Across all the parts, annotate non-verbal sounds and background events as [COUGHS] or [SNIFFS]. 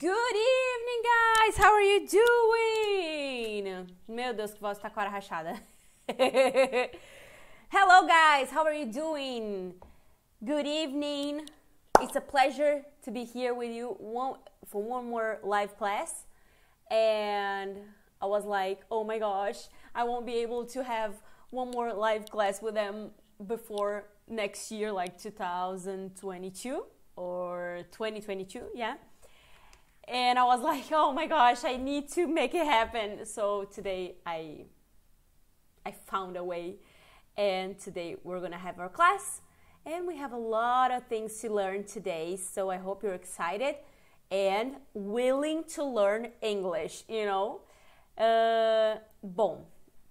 Good evening, guys! How are you doing? Meu Deus, que voz tá com a rachada. [LAUGHS] Hello, guys! How are you doing? Good evening. It's a pleasure to be here with you one, for one more live class. And I was like, oh my gosh, I won't be able to have one more live class with them before next year, like 2022 or 2022, yeah and I was [LAUGHS] like, oh my gosh, I need to make it happen. So today I I found a way and today we're gonna have our class and we have a lot of things to learn today. So I hope you're excited and willing to learn English, you know? Uh, bom,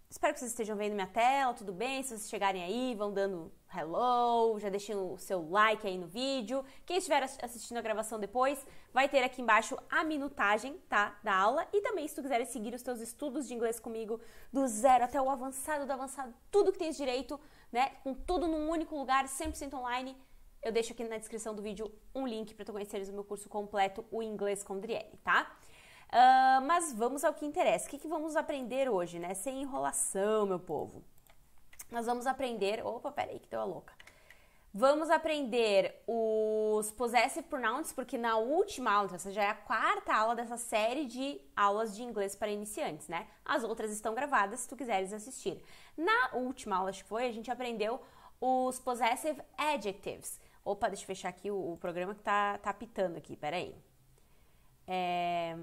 espero que vocês estejam vendo minha tela, tudo bem? Se vocês chegarem aí, vão dando hello, já deixem o seu like aí no vídeo. Quem estiver assistindo a gravação depois, vai ter aqui embaixo a minutagem, tá, da aula. E também se tu quiser seguir os teus estudos de inglês comigo do zero até o avançado do avançado, tudo que tens direito, né, com tudo num único lugar, 100% online, eu deixo aqui na descrição do vídeo um link para tu conheceres o meu curso completo, o Inglês com Driele, tá? Uh, mas vamos ao que interessa. O que, que vamos aprender hoje, né? Sem enrolação, meu povo. Nós vamos aprender. Opa, peraí, que deu a louca. Vamos aprender os possessive pronouns, porque na última aula, essa já é a quarta aula dessa série de aulas de inglês para iniciantes, né? As outras estão gravadas se tu quiseres assistir. Na última aula, acho que foi, a gente aprendeu os possessive adjectives. Opa, deixa eu fechar aqui o, o programa que tá, tá pitando aqui, peraí. É...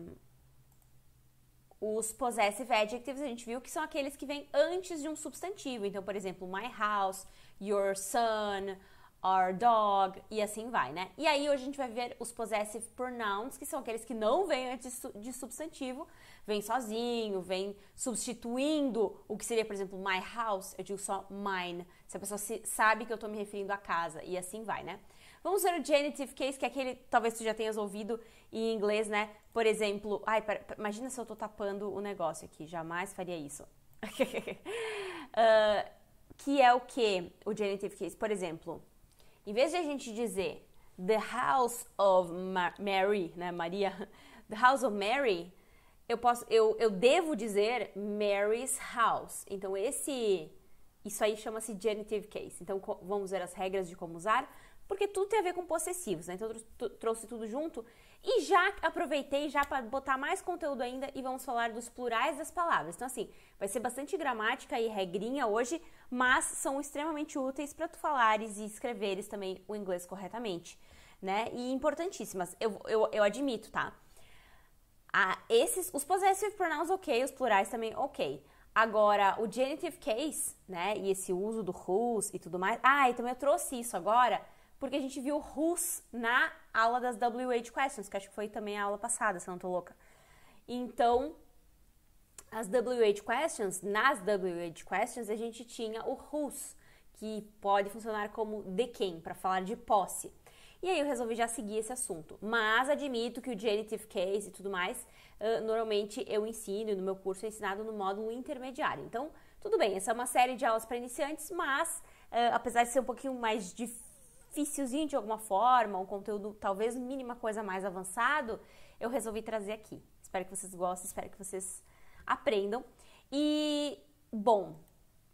Os possessive adjectives a gente viu que são aqueles que vêm antes de um substantivo. Então, por exemplo, my house, your son, our dog e assim vai, né? E aí hoje a gente vai ver os possessive pronouns, que são aqueles que não vêm antes de substantivo, vêm sozinho, vem substituindo o que seria, por exemplo, my house, eu digo só mine, se a pessoa sabe que eu estou me referindo à casa e assim vai, né? Vamos ver o genitive case, que é aquele, talvez tu já tenhas ouvido em inglês, né? Por exemplo, ai, pera, imagina se eu estou tapando o negócio aqui, jamais faria isso. uh, [LAUGHS] que é o que o genitive case? Por exemplo, em vez de a gente dizer the house of Ma Mary, né, Maria, [LAUGHS] the house of Mary, eu posso, eu, eu devo dizer Mary's house. Então esse, isso aí chama-se genitive case. Então vamos ver as regras de como usar porque tudo tem a ver com possessivos, né? Então eu trouxe tudo junto e já aproveitei já para botar mais conteúdo ainda e vamos falar dos plurais das palavras. Então assim, vai ser bastante gramática e regrinha hoje, mas são extremamente úteis para tu falares e escreveres também o inglês corretamente, né? E importantíssimas. Eu, eu, eu admito, tá? Ah, esses, os possessive pronouns ok, os plurais também ok. Agora, o genitive case, né? E esse uso do whose e tudo mais. Ah, então eu trouxe isso agora porque a gente viu Rus na aula das WH Questions, que acho que foi também a aula passada, se não tô louca. Então, as WH Questions, nas WH Questions, a gente tinha o Rus, que pode funcionar como de quem, para falar de posse. E aí eu resolvi já seguir esse assunto. Mas admito que o genitive case e tudo mais, uh, normalmente eu ensino, no meu curso é ensinado no módulo intermediário. Então, tudo bem, essa é uma série de aulas para iniciantes, mas uh, apesar de ser um pouquinho mais difícil, artifíciozinho de alguma forma, um conteúdo talvez mínima coisa mais avançado, eu resolvi trazer aqui. Espero que vocês gostem, espero que vocês aprendam. E, bom,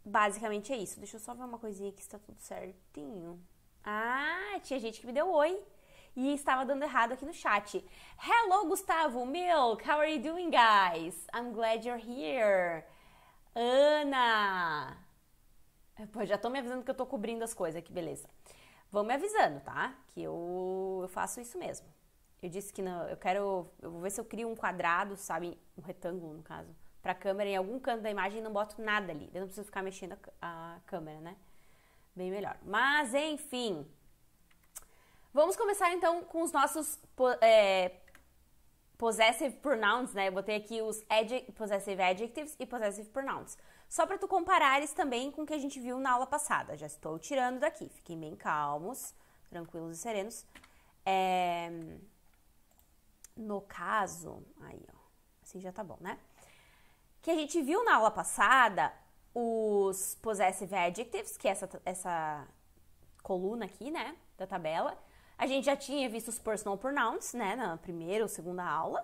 basicamente é isso. Deixa eu só ver uma coisinha aqui se tá tudo certinho. Ah, tinha gente que me deu oi e estava dando errado aqui no chat. Hello, Gustavo, Milk, how are you doing, guys? I'm glad you're here. Ana! Pô, já tô me avisando que eu estou cobrindo as coisas, aqui beleza vão me avisando, tá? Que eu, eu faço isso mesmo. Eu disse que não, eu quero, eu vou ver se eu crio um quadrado, sabe, um retângulo no caso, para a câmera em algum canto da imagem e não boto nada ali. Eu não preciso ficar mexendo a, a câmera, né? Bem melhor. Mas enfim, vamos começar então com os nossos é, possessive pronouns, né? Eu botei aqui os possessive adjectives e possessive pronouns. Só para tu comparares também com o que a gente viu na aula passada. Já estou tirando daqui. Fiquem bem calmos, tranquilos e serenos. É... No caso, aí, ó, assim já tá bom, né? Que a gente viu na aula passada os possessive adjectives, que é essa, essa coluna aqui, né, da tabela. A gente já tinha visto os personal pronouns, né, na primeira ou segunda aula,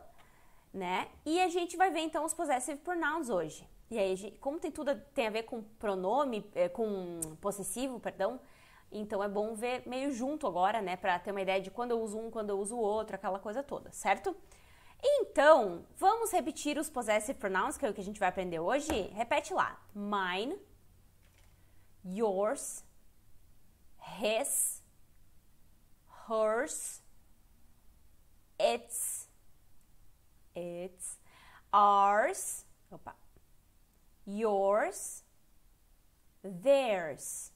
né? E a gente vai ver então os possessive pronouns hoje. E aí, como tem tudo tem a ver com pronome, é, com possessivo, perdão, então é bom ver meio junto agora, né, para ter uma ideia de quando eu uso um, quando eu uso o outro, aquela coisa toda, certo? Então, vamos repetir os possessive pronouns, que é o que a gente vai aprender hoje. Repete lá: mine, yours, his, hers, its, its, ours. Opa, yours, theirs.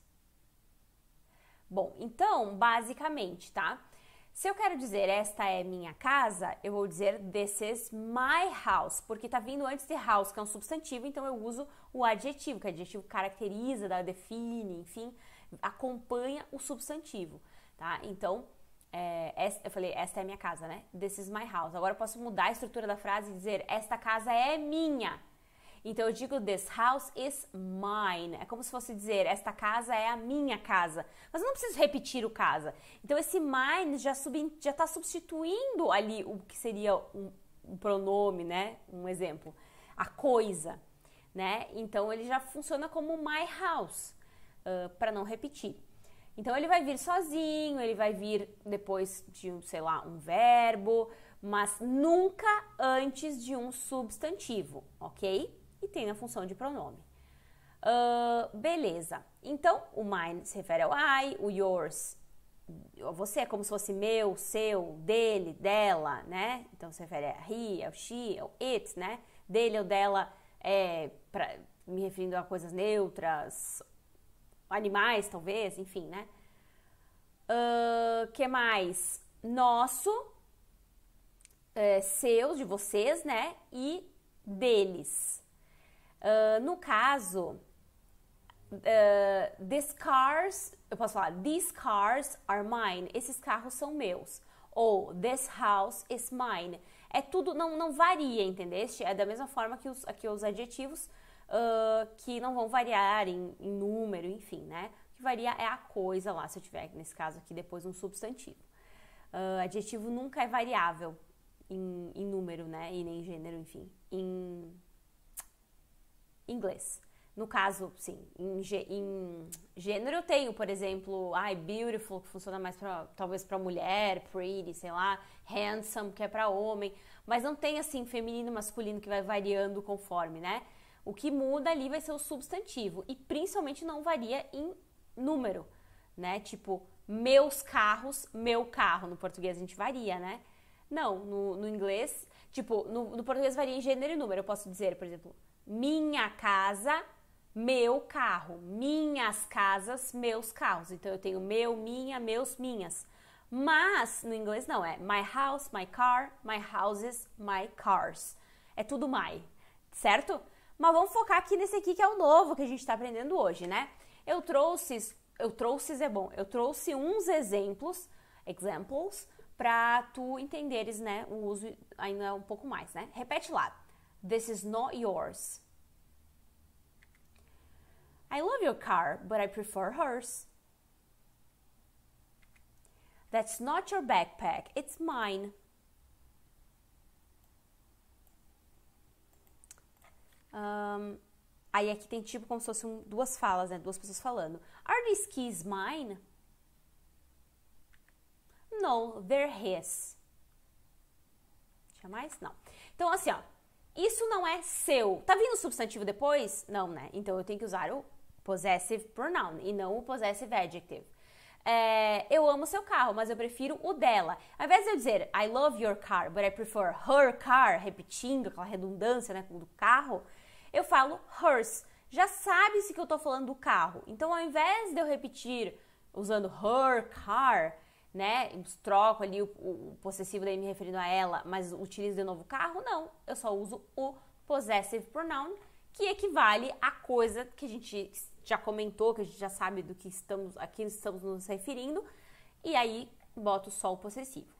Bom, então, basicamente, tá? Se eu quero dizer esta é minha casa, eu vou dizer this is my house, porque tá vindo antes de house, que é um substantivo, então eu uso o adjetivo, que o adjetivo caracteriza, define, enfim, acompanha o substantivo, tá? Então, é, eh, esta, eu falei, esta é minha casa, né? This is my house. Agora eu posso mudar a estrutura da frase e dizer, esta casa é minha. Então eu digo this house is mine. É como se fosse dizer esta casa é a minha casa. Mas eu não preciso repetir o casa. Então esse mine já está substituindo ali o que seria um, um pronome, né? Um exemplo, a coisa, né? Então ele já funciona como my house uh, para não repetir. Então ele vai vir sozinho, ele vai vir depois de, sei lá, um verbo, mas nunca antes de um substantivo, ok? e tem a função de pronome. Uh, beleza. Então, o mine se refere ao I, o yours, você é como se fosse meu, seu, dele, dela, né? Então, se refere a he, ao é she, ao é it, né? Dele ou dela, é, pra, me referindo a coisas neutras, animais, talvez, enfim, né? Uh, que mais? Nosso, é, seus, de vocês, né? E deles. Ah, no caso, uh, ah, these cars, eu posso falar, these cars are mine, esses carros são meus. Ou this house is mine. É tudo, não, não varia, entendeste? É da mesma forma que os, que os adjetivos uh, que não vão variar em, em número, enfim, né? O que varia é a coisa lá, se eu tiver, nesse caso aqui, depois um substantivo. Uh, adjetivo nunca é variável em, em número, né? E nem gênero, enfim. Em inglês. No caso, sim, em, em, gênero eu tenho, por exemplo, ai, beautiful, que funciona mais pra, talvez para mulher, pretty, sei lá, handsome, que é para homem, mas não tem assim feminino masculino que vai variando conforme, né? O que muda ali vai ser o substantivo e principalmente não varia em número, né? Tipo, meus carros, meu carro, no português a gente varia, né? Não, no, no inglês, tipo, no, no português varia em gênero e número. Eu posso dizer, por exemplo, minha casa, meu carro, minhas casas, meus carros. Então eu tenho meu, minha, meus, minhas. Mas no inglês não é my house, my car, my houses, my cars. É tudo my, certo? Mas vamos focar aqui nesse aqui que é o novo que a gente está aprendendo hoje, né? Eu trouxe, eu trouxe é bom, eu trouxe uns exemplos, examples, para tu entenderes, né, o uso ainda um pouco mais, né? Repete lá. This is not yours. I love your car, but I prefer hers. That's not your backpack, it's mine. Um, aí aqui tem tipo como se fossem duas falas, né? Duas pessoas falando. Are these keys mine? No, they're his. Tinha mais? Não. Então, assim, ó. Isso não é seu. Tá vindo o substantivo depois? Não, né? Então eu tenho que usar o possessive pronoun e não o possessive adjective. É, eu amo seu carro, mas eu prefiro o dela. Ao invés de eu dizer I love your car, but I prefer her car, repetindo aquela redundância né, do carro, eu falo hers. Já sabe-se que eu tô falando do carro. Então, ao invés de eu repetir usando her car, né, troco ali o, o possessivo daí me referindo a ela, mas utilizo de novo o carro, não. Eu só uso o possessive pronoun, que equivale à coisa que a gente já comentou, que a gente já sabe do que estamos aqui estamos nos referindo, e aí boto só o possessivo.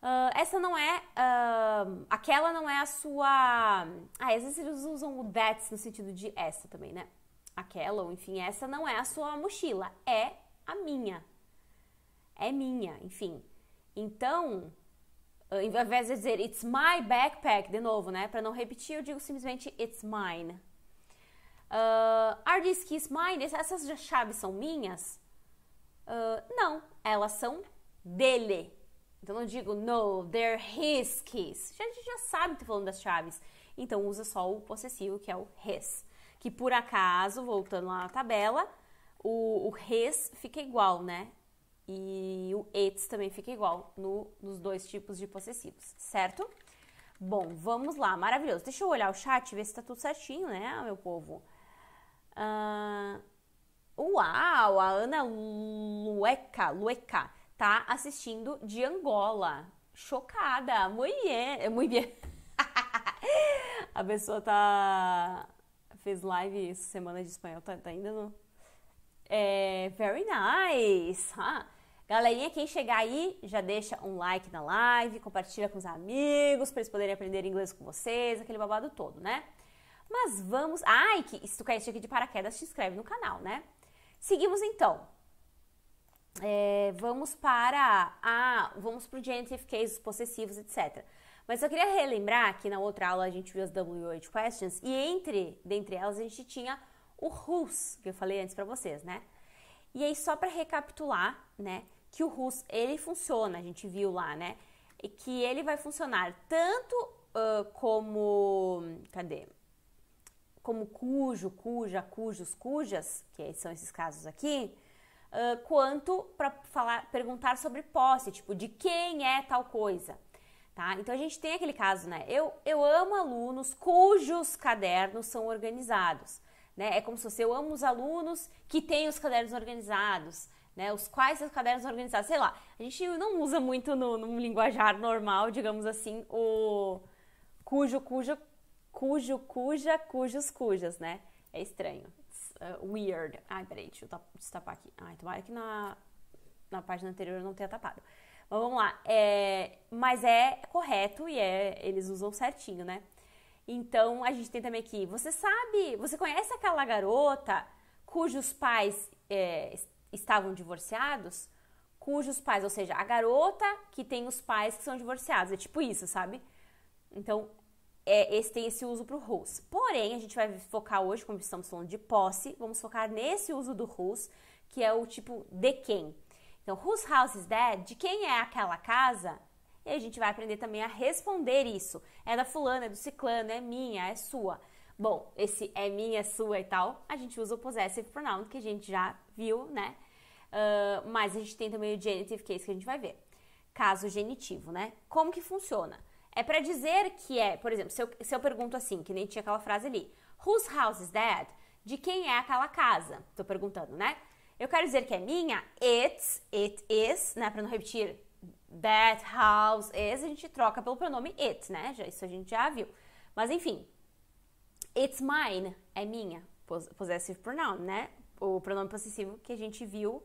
Uh, essa não é. Uh, aquela não é a sua. Ah, às vezes eles usam o that no sentido de essa também, né? Aquela, ou enfim, essa não é a sua mochila, é a minha é minha, enfim. Então, ao eh, invés de dizer it's my backpack, de novo, né? Para não repetir, eu digo simplesmente it's mine. Uh, eh, are these keys mine? Essas chaves são minhas? Uh, não, elas são dele. Então não digo no, they're his keys. A gente já sabe que tô tá falando das chaves. Então usa só o possessivo que é o his. Que por acaso, voltando lá na tabela, o, o his fica igual, né? E o ets também fica igual no, nos dois tipos de possessivos, certo? Bom, vamos lá, maravilhoso. Deixa eu olhar o chat, e ver se tá tudo certinho, né, meu povo? Uh, uau, a Ana Lueca, Lueca, tá assistindo de Angola. Chocada, muito bem, muito bem. a pessoa tá... fez live semana de espanhol, tá, tá ainda no... É, very nice, huh? Ah. Galerinha, quem chegar aí, já deixa um like na live, compartilha com os amigos para eles poderem aprender inglês com vocês, aquele babado todo, né? Mas vamos. Ai, que se tu cair aqui de paraquedas, te inscreve no canal, né? Seguimos então. É, vamos para a, vamos para o genitive possessivos, etc. Mas eu queria relembrar que na outra aula a gente viu as W8 questions e entre dentre elas a gente tinha o whose, que eu falei antes para vocês, né? E aí só para recapitular, né? que o RUS ele funciona, a gente viu lá, né? E que ele vai funcionar tanto uh, como. Cadê? Como cujo, cuja, cujos, cujas, que são esses casos aqui, uh, quanto para perguntar sobre posse, tipo, de quem é tal coisa. Tá? Então a gente tem aquele caso, né? Eu, eu amo alunos cujos cadernos são organizados. Né? É como se fosse eu amo os alunos que têm os cadernos organizados né? Os quais os cadernos organizados, sei lá. A gente não usa muito no, no linguajar normal, digamos assim, o cujo, cuja, cujo, cuja, cujos, cujas, né? É estranho. Uh, weird. Ai, peraí, deixa eu destapar aqui. Ai, tomara que na, na página anterior eu não tenha tapado. Mas vamos lá. É, mas é correto e é, eles usam certinho, né? Então a gente tem também aqui. Você sabe, você conhece aquela garota cujos pais é, estavam divorciados, cujos pais, ou seja, a garota que tem os pais que são divorciados. É tipo isso, sabe? Então, é, esse tem esse uso para o whose. Porém, a gente vai focar hoje, como estamos falando de posse, vamos focar nesse uso do whose, que é o tipo de quem. Então, whose house is that? De quem é aquela casa? E a gente vai aprender também a responder isso. É da fulana, é do ciclano, é minha, é sua. Bom, esse é minha, sua e tal, a gente usa o possessive pronoun, que a gente já viu, né? Uh, mas a gente tem também o genitive, case que a gente vai ver. Caso genitivo, né? Como que funciona? É para dizer que é, por exemplo, se eu, se eu pergunto assim, que nem tinha aquela frase ali, whose house is that? De quem é aquela casa? Tô perguntando, né? Eu quero dizer que é minha, it's, it is, né? Pra não repetir that house is, a gente troca pelo pronome it, né? Já, isso a gente já viu. Mas enfim, It's mine, é minha. Possessive pronoun, né? O pronome possessivo que a gente viu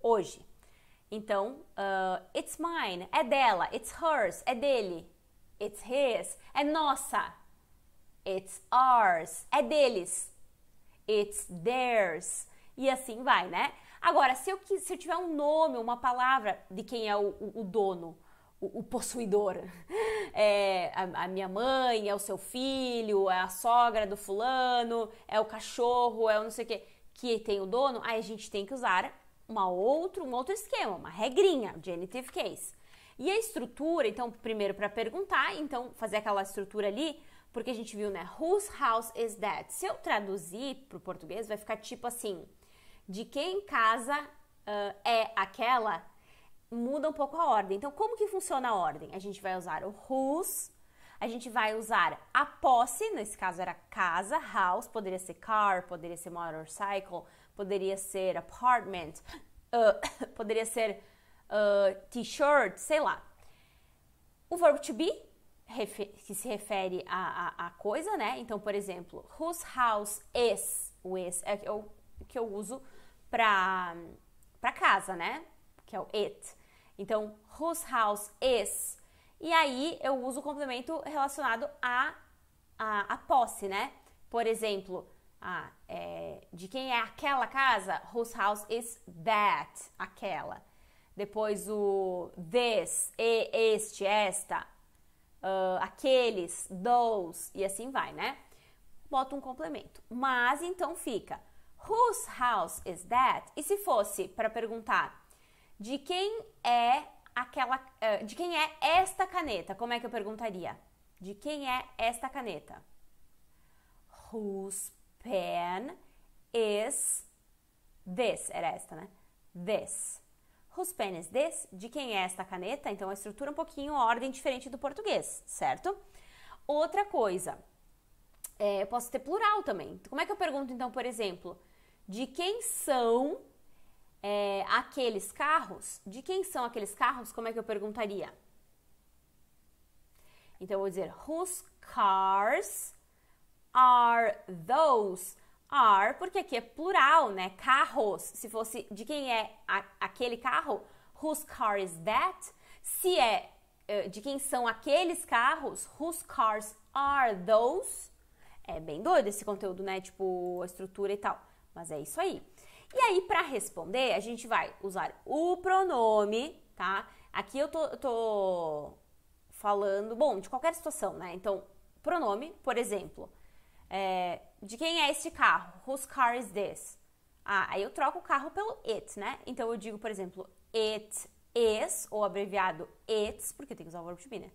hoje. Então, uh, it's mine, é dela. It's hers, é dele. It's his, é nossa. It's ours, é deles. It's theirs. E assim vai, né? Agora, se eu, se eu tiver um nome, uma palavra de quem é o, o, o dono, o, o possuidor. É a, a, minha mãe, é o seu filho, é a sogra do fulano, é o cachorro, é o não sei o quê, que tem o dono, aí a gente tem que usar uma outro, um outro esquema, uma regrinha, genitive case. E a estrutura, então, primeiro para perguntar, então fazer aquela estrutura ali, porque a gente viu, né? Whose house is that? Se eu traduzir para o português, vai ficar tipo assim: de quem casa uh, é aquela muda um pouco a ordem. Então, como que funciona a ordem? A gente vai usar o whose, a gente vai usar a posse, nesse caso era casa, house, poderia ser car, poderia ser motorcycle, poderia ser apartment, [COUGHS] uh, [COUGHS] poderia ser uh, t-shirt, sei lá. O verbo to be, que se refere a, a, a, coisa, né? Então, por exemplo, whose house is, o is é o que eu uso para casa, né? Que é o it. Então, whose house is. E aí eu uso o complemento relacionado a, a, a posse, né? Por exemplo, a, é, de quem é aquela casa? Whose house is that? Aquela. Depois o this, e, este, esta, uh, aqueles, those, e assim vai, né? Bota um complemento. Mas então fica whose house is that? E se fosse para perguntar de quem é aquela, eh, de quem é esta caneta? Como é que eu perguntaria? De quem é esta caneta? Whose pen is this? Era esta, né? This. Whose pen is this? De quem é esta caneta? Então a estrutura é um pouquinho, a ordem diferente do português, certo? Outra coisa, é, eu posso ter plural também. Como é que eu pergunto então, por exemplo, de quem são é, aqueles carros, de quem são aqueles carros? Como é que eu perguntaria? Então eu vou dizer whose cars are those? Are, porque aqui é plural, né? Carros. Se fosse de quem é a, aquele carro, whose car is that? Se é, é de quem são aqueles carros, whose cars are those? É bem doido esse conteúdo, né? Tipo, a estrutura e tal. Mas é isso aí. E aí, para responder, a gente vai usar o pronome, tá? Aqui eu tô, tô falando, bom, de qualquer situação, né? Então, pronome, por exemplo, é, de quem é este carro? Whose car is this? Ah, aí eu troco o carro pelo it, né? Então eu digo, por exemplo, it is, ou abreviado it's, porque tem que usar o verbo to be, né?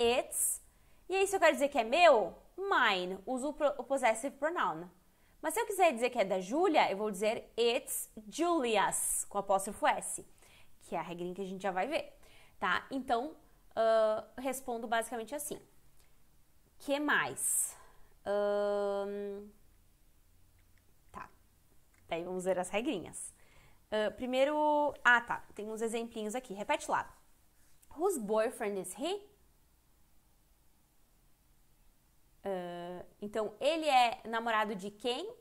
It's. E aí, se eu quero dizer que é meu, mine, uso o possessive pronoun. Mas se eu quiser dizer que é da Júlia, eu vou dizer it's Julia's, com apóstrofo S, que é a regrinha que a gente já vai ver, tá? Então, uh, respondo basicamente assim. Que mais? Um, tá. Daí vamos ver as regrinhas. Uh, primeiro, ah tá, tem uns exemplinhos aqui. Repete lá. Whose boyfriend is he? Ah, então, ele é namorado de quem?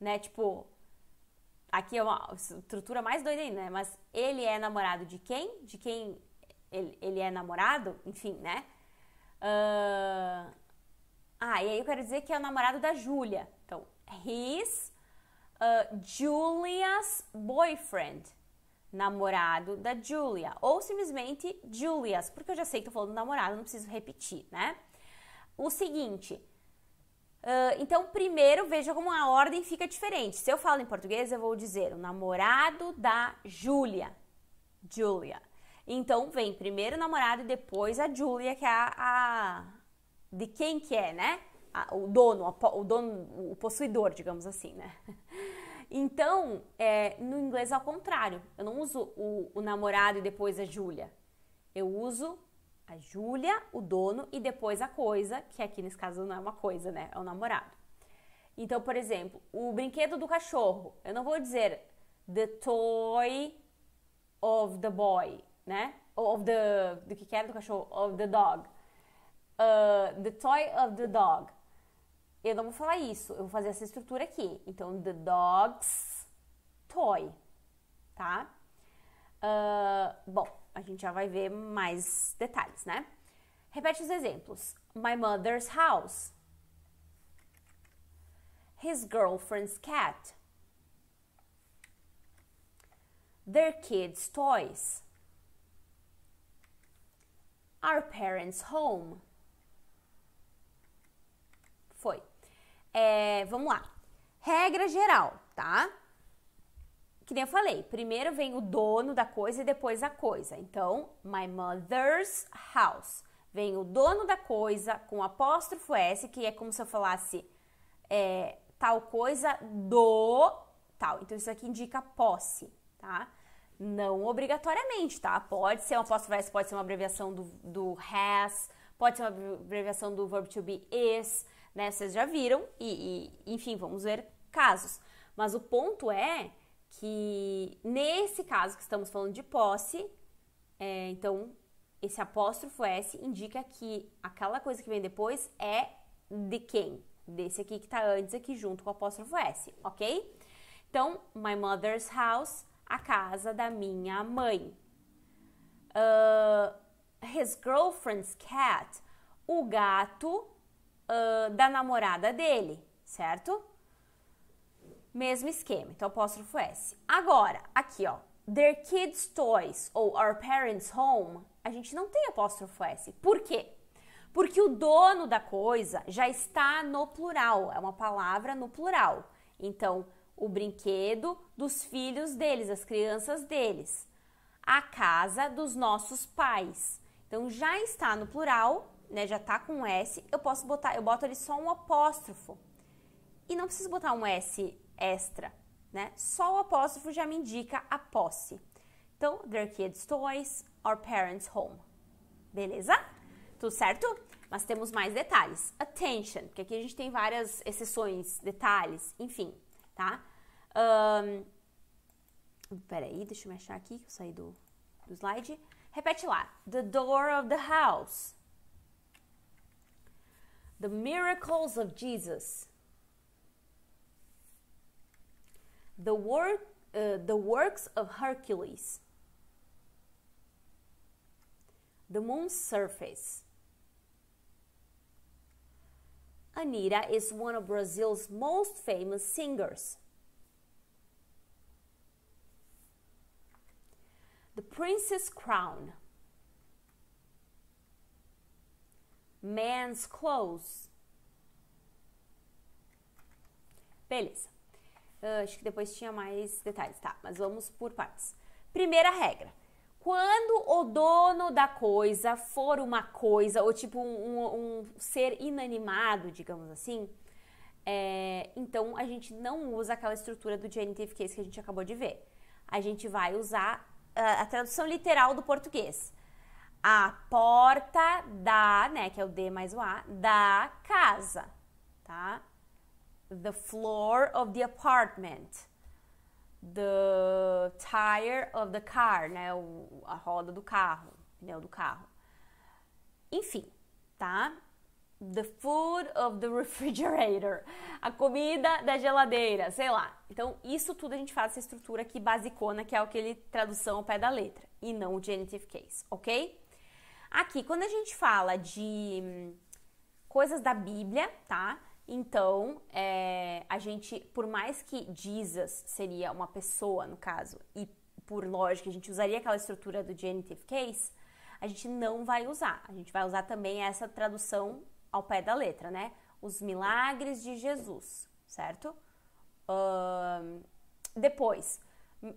Né? Tipo, aqui é uma estrutura mais doida ainda, né? Mas ele é namorado de quem? De quem ele, ele é namorado? Enfim, né? Uh, ah, e aí eu quero dizer que é o namorado da Júlia. Então, his uh, Julia's boyfriend. Namorado da Julia. Ou simplesmente Julia's, porque eu já sei que tô falando namorado, não preciso repetir, né? o seguinte. Uh, então, primeiro, veja como a ordem fica diferente. Se eu falo em português, eu vou dizer o namorado da Júlia. Julia. Então, vem primeiro o namorado e depois a Julia, que é a, a de quem que é, né? A, o dono, a, o dono, o possuidor, digamos assim, né? [LAUGHS] Então, é, no inglês ao é contrário. Eu não uso o, o namorado e depois a Júlia. Eu uso a Júlia, o dono e depois a coisa, que aqui nesse caso não é uma coisa, né? É o namorado. Então, por exemplo, o brinquedo do cachorro. Eu não vou dizer the toy of the boy, né? Of the. Do que, era do cachorro? Of the dog. Uh, the toy of the dog. Eu não vou falar isso, eu vou fazer essa estrutura aqui. Então, the dog's toy, tá? Uh, bom, a gente já vai ver mais detalhes, né? Repete os exemplos. My mother's house. His girlfriend's cat. Their kids' toys. Our parents' home. Foi. É, vamos lá. Regra geral, tá? que nem eu falei, primeiro vem o dono da coisa e depois a coisa. Então, my mother's house. Vem o dono da coisa com apóstrofo S, que é como se eu falasse é, tal coisa do tal. Então, isso aqui indica posse, tá? Não obrigatoriamente, tá? Pode ser um apóstrofo S, pode ser uma abreviação do, do has, pode ser uma abreviação do verbo to be is, né? Vocês já viram, e, e enfim, vamos ver casos. Mas o ponto é que nesse caso que estamos falando de posse, é, então esse apóstrofo S indica que aquela coisa que vem depois é de quem? Desse aqui que está antes aqui junto com o apóstrofo S, ok? Então, my mother's house, a casa da minha mãe. Uh, his girlfriend's cat, o gato uh, da namorada dele, certo? Mesmo esquema, então apóstrofo S. Agora, aqui ó, their kids' toys ou our parents' home, a gente não tem apóstrofo S. Por quê? Porque o dono da coisa já está no plural, é uma palavra no plural. Então, o brinquedo dos filhos deles, as crianças deles. A casa dos nossos pais. Então, já está no plural, né? Já está com um S. Eu posso botar, eu boto ali só um apóstrofo. E não preciso botar um S extra, né? Só o apóstrofo já me indica a posse. Então, their kids' toys or parents' home. Beleza? Tudo certo? Mas temos mais detalhes. Attention, porque aqui a gente tem várias exceções, detalhes, enfim, tá? Um, peraí, deixa eu me achar aqui que eu saí do, do slide. Repete lá. The door of the house. The miracles of Jesus. the, work, uh, the works of Hercules, the moon's surface. Anita is one of Brazil's most famous singers. The Prince's Crown, Man's Clothes. Beleza. Ah, acho que depois tinha mais detalhes, tá? Mas vamos por partes. Primeira regra: quando o dono da coisa for uma coisa, ou tipo um, um ser inanimado, digamos assim, é, então a gente não usa aquela estrutura do genitive case que a gente acabou de ver. A gente vai usar a, ah, a tradução literal do português. A porta da, né, que é o D mais o A, da casa, tá? the floor of the apartment, the tire of the car, né, o, a roda do carro, pneu do carro. Enfim, tá? The food of the [LAUGHS] refrigerator, a comida da geladeira, sei lá. Então, isso tudo a gente faz essa estrutura aqui basicona, que é aquele tradução ao pé da letra, e não o genitive case, ok? Aqui, quando a gente fala de hum, coisas da Bíblia, tá? Então, é, a gente, por mais que Jesus seria uma pessoa, no caso, e por lógica a gente usaria aquela estrutura do genitive case, a gente não vai usar. A gente vai usar também essa tradução ao pé da letra, né? Os milagres de Jesus, certo? Uh, depois,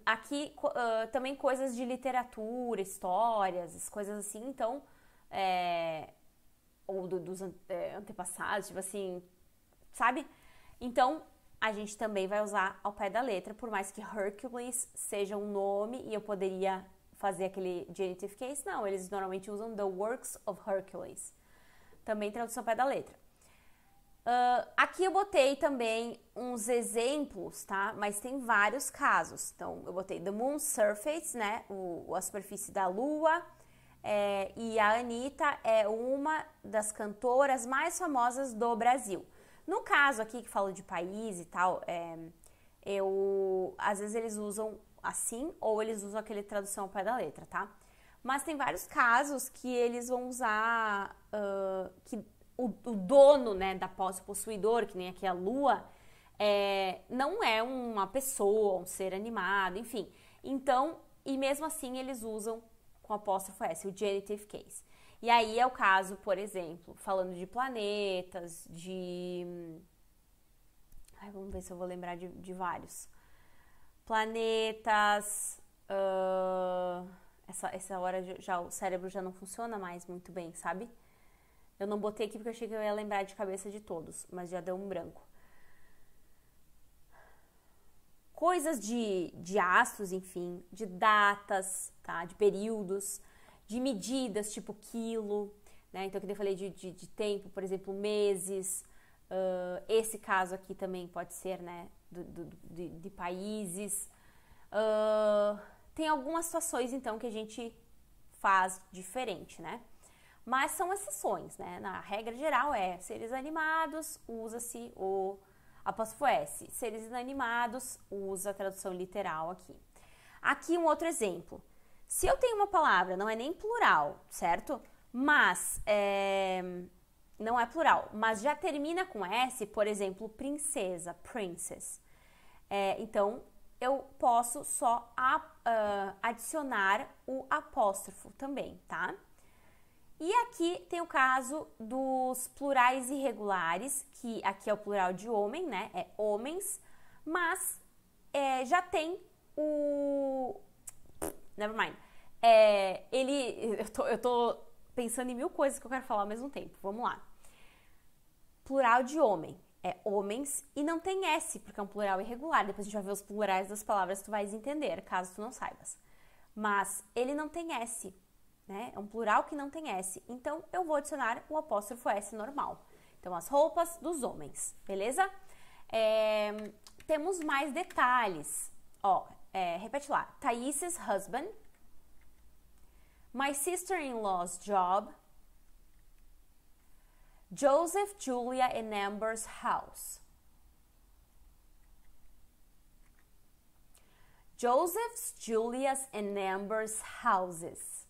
aqui uh, também coisas de literatura, histórias, coisas assim, então, é, ou do, dos é, antepassados, tipo assim, sabe? Então, a gente também vai usar ao pé da letra, por mais que Hercules seja um nome e eu poderia fazer aquele genitive case, não, eles normalmente usam the works of Hercules. Também tradução ao pé da letra. Uh, aqui eu botei também uns exemplos, tá? Mas tem vários casos. Então, eu botei the moon surface, né? O, a superfície da lua. É, e a Anitta é uma das cantoras mais famosas do Brasil. No caso aqui que falo de país e tal, é, eu às vezes eles usam assim ou eles usam aquele tradução ao pé da letra, tá? Mas tem vários casos que eles vão usar uh, que o, o, dono né, da posse, possuidor, que nem aqui a lua, é, não é uma pessoa, um ser animado, enfim. Então, e mesmo assim eles usam com apóstrofo S, o genitive case. E aí é o caso, por exemplo, falando de planetas, de. Ai, vamos ver se eu vou lembrar de, de vários. Planetas. Uh... Essa, essa hora já o cérebro já não funciona mais muito bem, sabe? Eu não botei aqui porque eu achei que eu ia lembrar de cabeça de todos, mas já deu um branco. Coisas de, de astros, enfim, de datas, tá? De períodos de medidas, tipo quilo, né? Então, que eu falei de, de, de, tempo, por exemplo, meses. Uh, esse caso aqui também pode ser, né? Do, do, de, de, países. Uh, tem algumas situações, então, que a gente faz diferente, né? Mas são exceções, né? Na regra geral é seres animados, usa-se o apóstrofo S. Seres inanimados, usa a tradução literal aqui. Aqui um outro exemplo. Se eu tenho uma palavra, não é nem plural, certo? Mas é, não é plural, mas já termina com S, por exemplo, princesa, princess. É, então eu posso só a, uh, adicionar o apóstrofo também, tá? E aqui tem o caso dos plurais irregulares, que aqui é o plural de homem, né? É homens, mas é, já tem o, Never mind. É, ele. Eu tô, eu tô pensando em mil coisas que eu quero falar ao mesmo tempo. Vamos lá. Plural de homem. É homens e não tem S, porque é um plural irregular. Depois a gente vai ver os plurais das palavras, tu vais entender, caso tu não saibas. Mas ele não tem S, né? É um plural que não tem S. Então eu vou adicionar o apóstrofo S normal. Então as roupas dos homens, beleza? É, temos mais detalhes. Ó, é, repete lá. Thaís' husband. My sister-in-law's job. Joseph, Julia and Amber's house. Joseph's, Julia's and Amber's houses.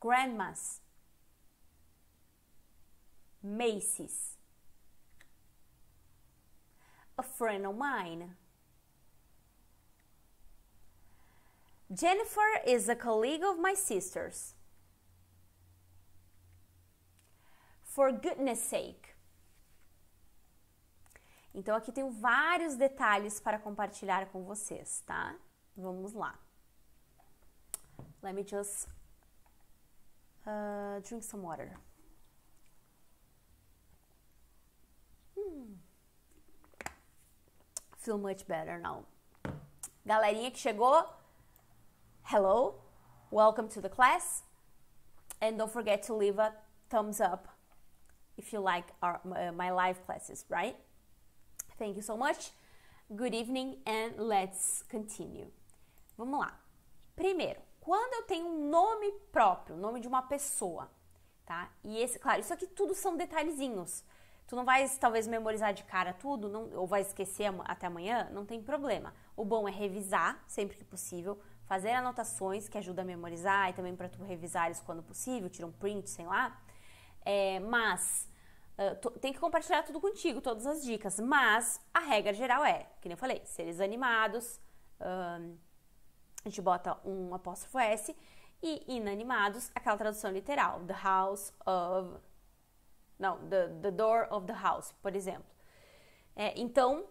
Grandma's. Macy's a friend of mine. Jennifer is a colleague of my sister's. For goodness sake. Então, aqui tenho vários detalhes para compartilhar com vocês, tá? Vamos lá. Let me just uh, drink some water. Hmm. Feel Much Better Now. Galerinha que chegou, hello, welcome to the class, and don't forget to leave a thumbs up if you like our, uh, my live classes, right? Thank you so much. Good evening and let's continue. Vamos lá. Primeiro, quando eu tenho um nome próprio, nome de uma pessoa, tá? E esse, claro, isso aqui tudo são detalhezinhos. Tu não vais talvez memorizar de cara tudo, não, ou vai esquecer até amanhã, não tem problema. O bom é revisar sempre que possível, fazer anotações que ajuda a memorizar e também para tu revisar quando possível, tira um print, sei lá. É, mas uh, tu, tem que compartilhar tudo contigo, todas as dicas. Mas a regra geral é, que nem eu falei, seres animados, um, a gente bota um apóstrofo S e inanimados, aquela tradução literal, the house of não, the, the door of the house, por exemplo. É, então,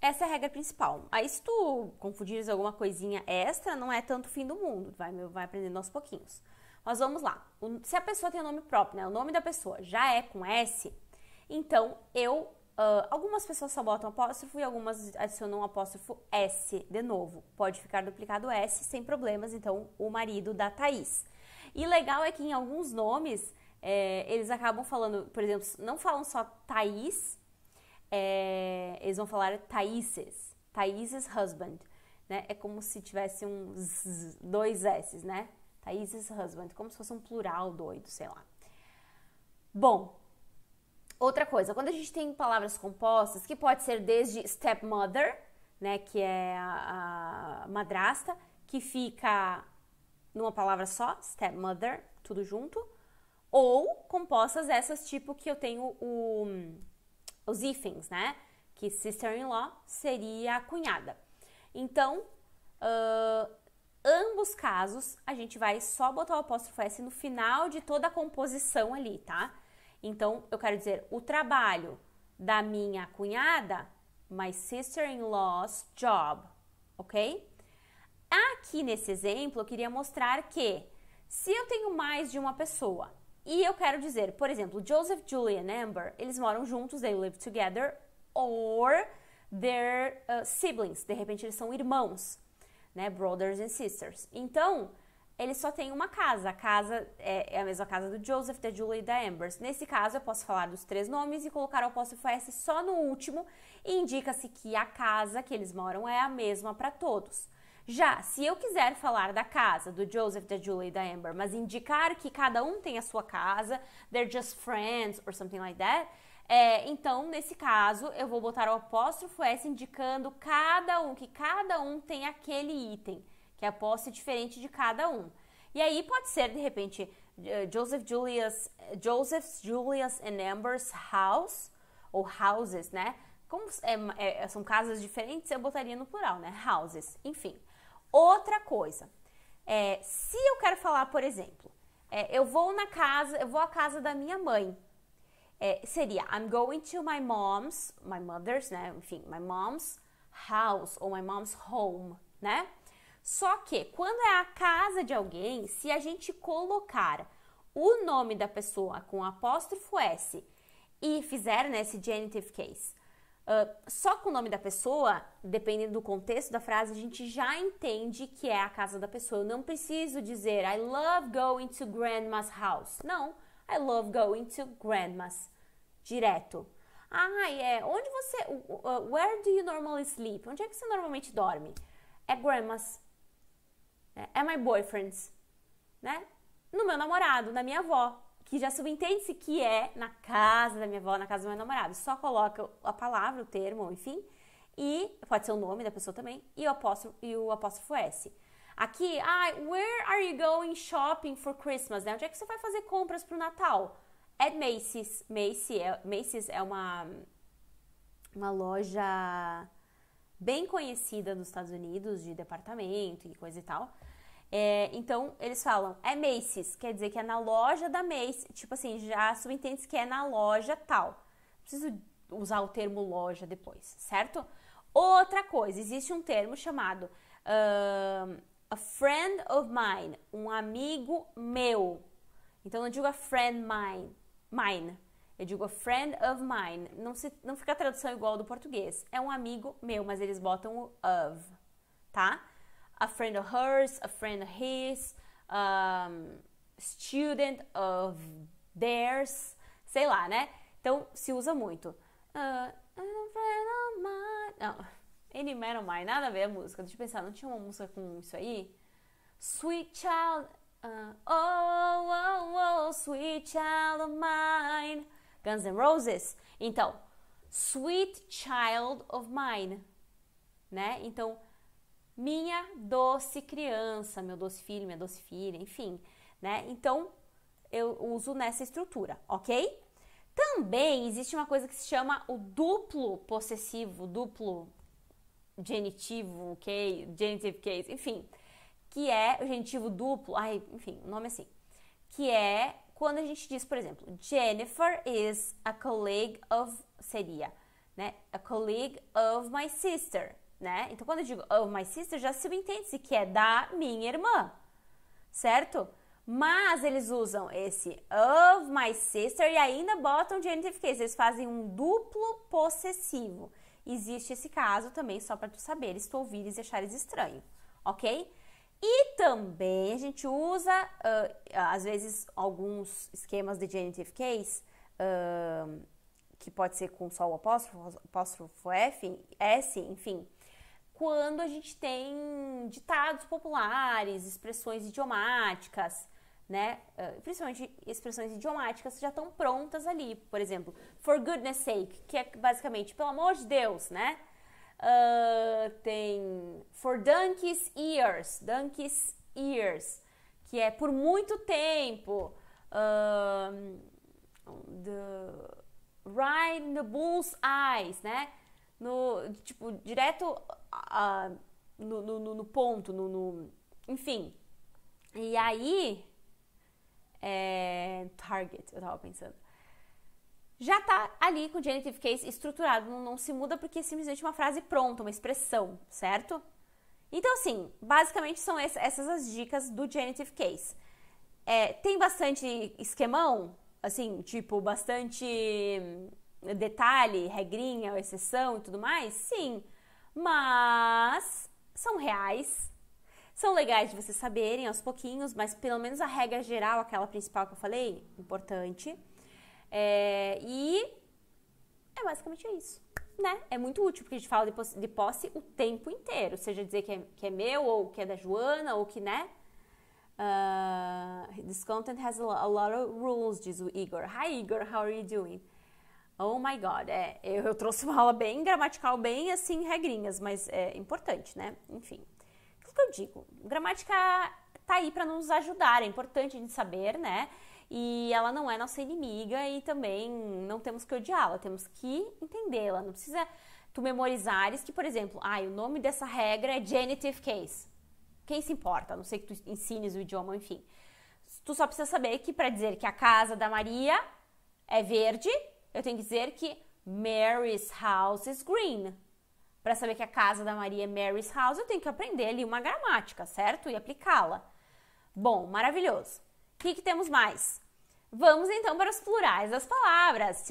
essa é a regra principal. Aí, se tu confundires alguma coisinha extra, não é tanto o fim do mundo, vai, vai aprendendo aos pouquinhos. Mas vamos lá. O, se a pessoa tem o nome próprio, né? O nome da pessoa já é com S, então eu. Uh, algumas pessoas só botam apóstrofo e algumas adicionam um apóstrofo S de novo. Pode ficar duplicado S sem problemas, então o marido da Thaís. E legal é que em alguns nomes é, eles acabam falando, por exemplo, não falam só Thaís, é, eles vão falar Thaíses, Thaíses husband, né? É como se tivesse um dois S's, né? Thaíses husband, como se fosse um plural doido, sei lá. Bom, outra coisa, quando a gente tem palavras compostas, que pode ser desde stepmother, né, que é a, a madrasta, que fica numa palavra só, stepmother, tudo junto, ou compostas essas tipo que eu tenho o, os ifings, né? Que sister-in-law seria a cunhada. Então, uh, ambos casos, a gente vai só botar o apóstrofo S no final de toda a composição ali, tá? Então, eu quero dizer, o trabalho da minha cunhada, my sister-in-law's job, ok? Aqui nesse exemplo, eu queria mostrar que se eu tenho mais de uma pessoa e eu quero dizer, por exemplo, Joseph, Julie and Amber, eles moram juntos, they live together, or they're uh, siblings, de repente eles são irmãos, né? Brothers and sisters. Então, eles só têm uma casa. A casa é, é, a mesma casa do Joseph, da Julie e da Amber. Nesse caso, eu posso falar dos três nomes e colocar o apóstrofo S só no último. e indica-se que a casa que eles moram é a mesma para todos. Já se eu quiser falar da casa do Joseph, da Julie e da Amber, mas indicar que cada um tem a sua casa, they're just friends or something like that, é, então nesse caso eu vou botar o apóstrofo S indicando cada um, que cada um tem aquele item, que é a posse diferente de cada um. E aí pode ser de repente eh, Joseph, Julius, eh, Joseph's, Julius and Amber's house ou houses, né? Como é, é, são casas diferentes, eu botaria no plural, né? Houses, enfim. Outra coisa, é, se eu quero falar, por exemplo, é, eu vou na casa, eu vou à casa da minha mãe, é, seria I'm going to my mom's, my mother's, né? Enfim, my mom's house ou my mom's home, né? Só que quando é a casa de alguém, se a gente colocar o nome da pessoa com apóstrofo S e fizer nesse né, genitive case Uh, só com o nome da pessoa, dependendo do contexto da frase, a gente já entende que é a casa da pessoa. Eu não preciso dizer I love going to grandma's house. Não, I love going to grandma's. Direto. Ah, é. Onde você. Uh, where do you normally sleep? Onde é que você normalmente dorme? É grandma's. É, é my boyfriend's. Né? No meu namorado, na minha avó que já subentende-se que é na casa da minha avó, na casa do meu namorado. Só coloca a palavra, o termo, enfim, e pode ser o nome da pessoa também, e o apóstrofo, e o apóstrofo S. Aqui, ah, where are you going shopping for Christmas? Né? Onde é que você vai fazer compras para o Natal? At é Macy's. Macy é, Macy's é uma, uma loja bem conhecida nos Estados Unidos de departamento e coisa e tal. É, então, eles falam, é Macy's, quer dizer que é na loja da Macy's, tipo assim, já subentende que é na loja tal. Preciso usar o termo loja depois, certo? Outra coisa, existe um termo chamado uh, a friend of mine, um amigo meu. Então, eu digo a friend mine, mine. Eu digo a friend of mine. Não, se, não fica a tradução igual do português. É um amigo meu, mas eles botam o of, tá? a friend of hers, a friend of his, um, student of theirs, sei lá, né? Então se usa muito. Uh, não, Any Man of Mine, nada a ver a música. Deixa eu pensar, não tinha uma música com isso aí? Sweet Child. Uh, oh, oh, oh, Sweet Child of Mine. Guns N' Roses. Então, Sweet Child of Mine. Né? Então, minha doce criança, meu doce filho, minha doce filha, enfim, né? Então eu uso nessa estrutura, ok? Também existe uma coisa que se chama o duplo possessivo, duplo genitivo, ok? Genitive case, enfim, que é o genitivo duplo, ai, enfim, o nome é assim, que é quando a gente diz, por exemplo, Jennifer is a colleague of seria, né? A colleague of my sister né? Então, quando eu digo of oh, my sister, já entende se que é da minha irmã, certo? Mas eles usam esse of my sister e ainda botam de case eles fazem um duplo possessivo. Existe esse caso também, só para tu saberes, tu ouvires e achares estranho, ok? E também a gente usa, uh, às vezes, alguns esquemas de genitive case, uh, que pode ser com só o apóstrofo, apóstrofo F, S, enfim, quando a gente tem ditados populares, expressões idiomáticas, né? Eh, principalmente expressões idiomáticas já estão prontas ali. Por exemplo, for goodness sake, que é basicamente pelo amor de Deus, né? Uh, tem for donkey's ears, donkey's ears, que é por muito tempo. Uh, the, right in the bull's eyes, né? no tipo direto no, no, no, ponto, no, no, enfim. E aí, é, target, eu tava pensando. Já tá ali com o genitive case estruturado, não, não se muda porque é simplesmente uma frase pronta, uma expressão, certo? Então, assim, basicamente são essas as dicas do genitive case. É, tem bastante esquemão, assim, tipo, bastante detalhe, regrinha, exceção e tudo mais? Sim, mas são reais. São legais de vocês saberem aos pouquinhos, mas pelo menos a regra geral, aquela principal que eu falei, importante. É, e é basicamente isso, né? É muito útil, porque a gente fala de posse, de posse o tempo inteiro, seja dizer que é, que é, meu, ou que é da Joana, ou que, né? Uh, this content has a lot of rules, diz o Igor. Hi Igor, how are you doing? Oh my God, é, eu, eu trouxe uma aula bem gramatical, bem assim, regrinhas, mas é importante, né? Enfim, o que eu digo? Gramática tá aí para nos ajudar, é importante a gente saber, né? E ela não é nossa inimiga e também não temos que odiá-la, temos que entendê-la. Não precisa tu memorizares que, por exemplo, ah, o nome dessa regra é genitive case. Quem se importa? A não sei que tu ensines o idioma, enfim. Tu só precisa saber que para dizer que a casa da Maria é verde, eu tenho que dizer que Mary's house is green. Para saber que a casa da Maria é Mary's house, eu tenho que aprender ali uma gramática, certo? E aplicá-la. Bom, maravilhoso. O que, que temos mais? Vamos então para os plurais das palavras.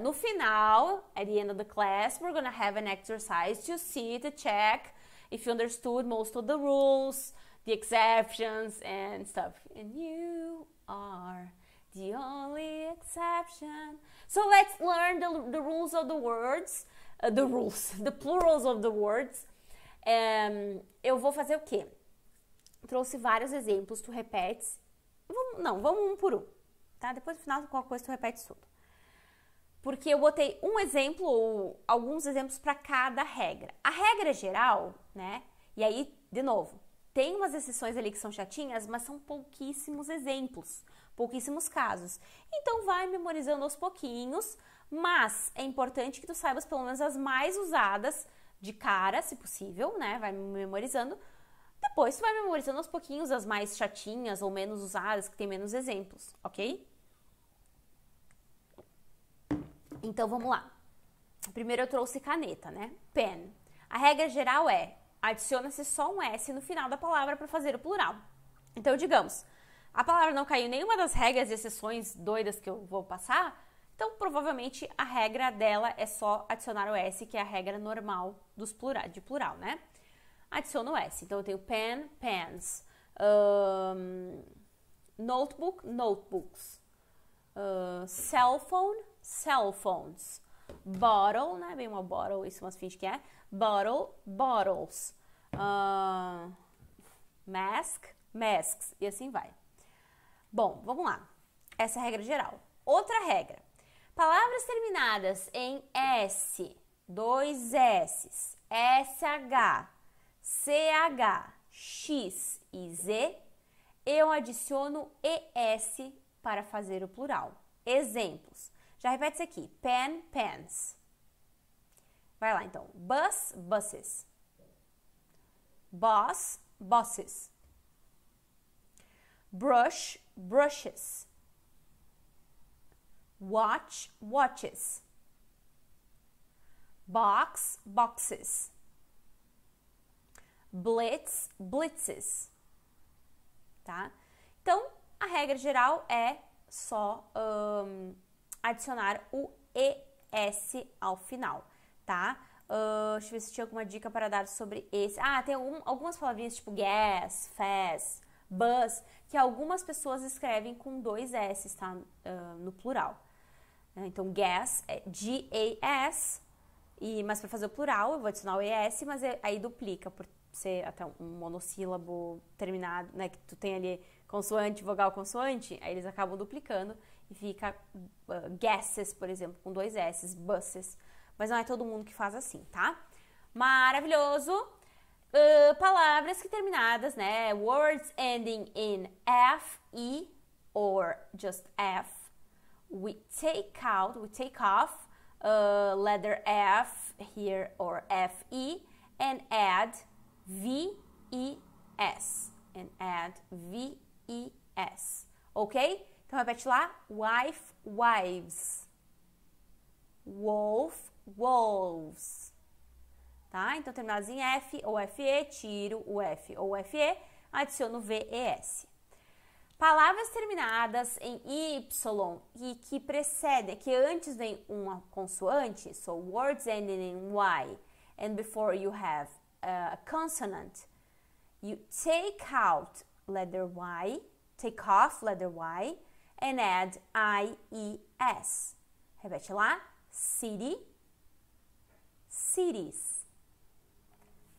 No final, at the end of the class, we're going to have an exercise to see, to check if you understood most of the rules, the exceptions and stuff. And you are the only exception. So let's learn the, the rules of the words, uh, the rules, [LAUGHS] the plurals of the words. Um, ehm, eu vou fazer o quê? Trouxe vários exemplos, tu repetes. Vamos, não, vamos um por um, tá? Depois no final, qualquer coisa, tu repete tudo. Porque eu botei um exemplo ou alguns exemplos para cada regra. A regra geral, né? E aí, de novo, tem umas exceções ali que são chatinhas, mas são pouquíssimos exemplos pouquíssimos casos. Então vai memorizando aos pouquinhos, mas é importante que tu saibas pelo menos as mais usadas de cara, se possível, né? Vai memorizando. Depois tu vai memorizando aos pouquinhos as mais chatinhas ou menos usadas, que tem menos exemplos, ok? Então vamos lá. Primeiro eu trouxe caneta, né? Pen. A regra geral é adiciona-se só um S no final da palavra para fazer o plural. Então, digamos, a palavra não caiu nenhuma das regras e exceções doidas que eu vou passar, então provavelmente a regra dela é só adicionar o S, que é a regra normal dos plural, de plural, né? Adiciono o S. Então eu tenho pen, pens. Um, notebook, notebooks. Uh, cell phone, cell phones. Bottle, né? Bem uma bottle, isso umas finge que é. Bottle, bottles. Uh, mask, masks. E assim vai. Bom, vamos lá. Essa é a regra geral. Outra regra. Palavras terminadas em S, dois S, SH, CH, X e Z, eu adiciono ES para fazer o plural. Exemplos. Já repete isso aqui. Pen, pens. Vai lá então. Bus, buses. Boss, bosses. Brush, brushes. Watch, watches. Box, boxes. Blitz, blitzes. Tá? Então, a regra geral é só um, adicionar o ES ao final, tá? Uh, deixa eu ver se tinha alguma dica para dar sobre esse. Ah, tem algum, algumas palavrinhas tipo gas, fast, bus, que algumas pessoas escrevem com dois S, tá? Uh, no plural. Ah, então, gas é G-A-S, e, mas para fazer o plural eu vou adicionar o ES, mas é, aí duplica, por ser até um monossílabo terminado, né? Que tu tem ali consoante, vogal, consoante, aí eles acabam duplicando e fica uh, gases, por exemplo, com dois S's, buses. Mas não é todo mundo que faz assim, tá? Maravilhoso! uh, palavras que terminadas, né? Words ending in F, E or just F. We take out, we take off uh, letter F here or f e and add v e s And add v e s, Ok? Então repete lá: wife, wives, wolf, wolves tá? Então, terminados em F ou FE, tiro o F ou FE, adiciono VES. Palavras terminadas em Y e que precedem, que antes vem uma consoante, so words ending in Y and before you have uh, a consonant, you take out letter Y, take off letter Y and add I-E-S. Repete lá, city, cities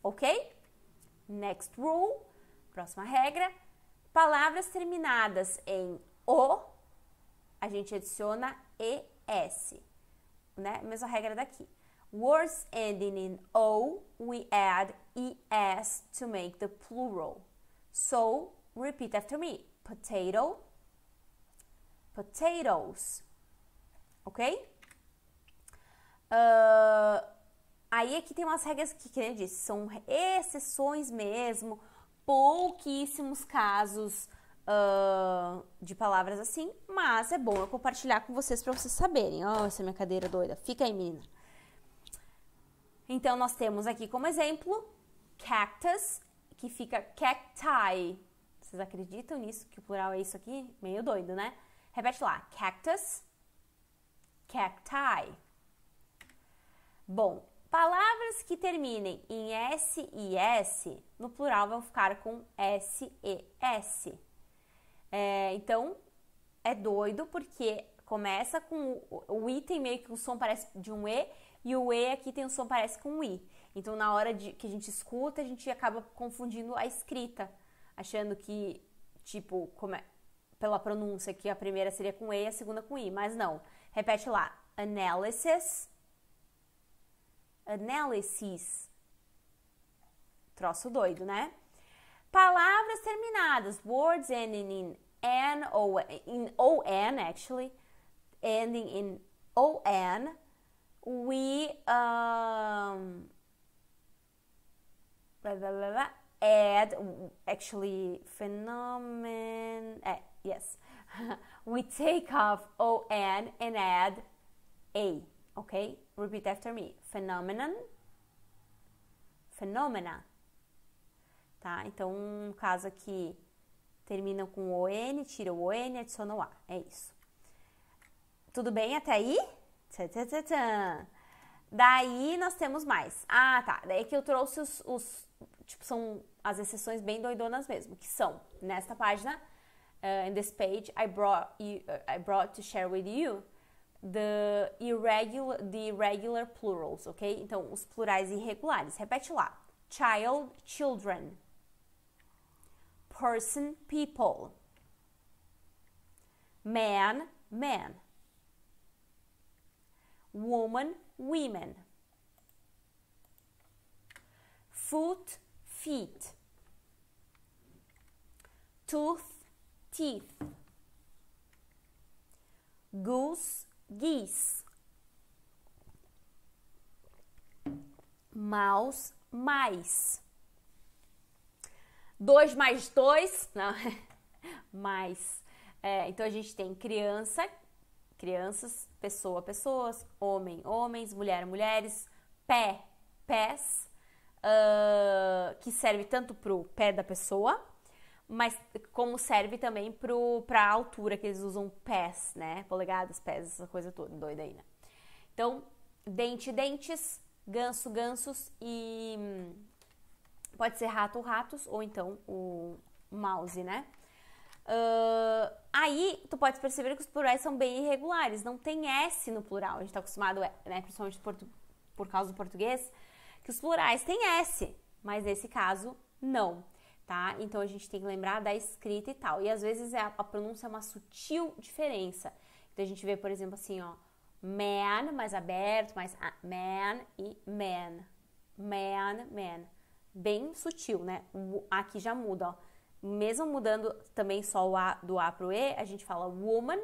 ok? Next rule, próxima regra. Palavras terminadas em o, a gente adiciona es, né? Mesma regra daqui. Words ending in o, we add es to make the plural. So, repeat after me. Potato, potatoes, ok? Uh, Aí aqui é tem umas regras que, que eu disse, são exceções mesmo, pouquíssimos casos uh, de palavras assim, mas é bom eu compartilhar com vocês para vocês saberem. Ó, oh, essa é minha cadeira doida. Fica aí, menina. Então, nós temos aqui como exemplo cactus, que fica cacti. Vocês acreditam nisso? Que o plural é isso aqui? Meio doido, né? Repete lá: cactus, cacti. Bom, Palavras que terminem em S e S, no plural vão ficar com S e S. É, então, é doido porque começa com o I tem meio que o som parece de um E e o E aqui tem o som parece com um I. Então, na hora de, que a gente escuta, a gente acaba confundindo a escrita, achando que, tipo, é, pela pronúncia, que a primeira seria com E e a segunda com I. Mas não. Repete lá: analysis analysis. Troço doido, né? Palavras terminadas, words ending in N ou in O-N, actually, ending in o n, we um, blah, blah, blah, add actually phenomenon. Uh, eh, yes, [LAUGHS] we take off o n and add a. Ok, repeat after me. Phenomenon. Phenomena. Tá? Então, um caso aqui termina com o n, tira o e adiciona o A. É isso. Tudo bem até aí? Daí nós temos mais. Ah, tá. Daí que eu trouxe os, os, Tipo, são as exceções bem doidonas mesmo, que são nesta página, uh, in this page, I brought, you, uh, I brought to share with you. the irregular, the irregular plurals, ok? Então, os plurais irregulares. Repete lá. Child, children. Person, people. Man, men. Woman, women. Foot, feet. Tooth, teeth. Goose, geese. Mouse, mais. Dois mais dois, não, [LAUGHS] mais. É, então a gente tem criança, crianças, pessoa, pessoas, homem, homens, mulher, mulheres, pé, pés, uh, que serve tanto para o pé da pessoa, mas como serve também para a altura que eles usam pés, né? Polegadas, pés, essa coisa toda doida aí, né? Então, dente, dentes, ganso, gansos e hum, pode ser rato, ratos ou então o mouse, né? Uh, aí tu pode perceber que os plurais são bem irregulares, não tem S no plural. A gente está acostumado, é, né, principalmente por causa do português, que os plurais têm S, mas nesse caso não tá? Então a gente tem que lembrar da escrita e tal. E às vezes é a, a pronúncia é uma sutil diferença. Então a gente vê, por exemplo, assim, ó, man mais aberto, mais man e man. Man, man. Bem sutil, né? Aqui já muda, ó. Mesmo mudando também só o A do A pro E, a gente fala woman,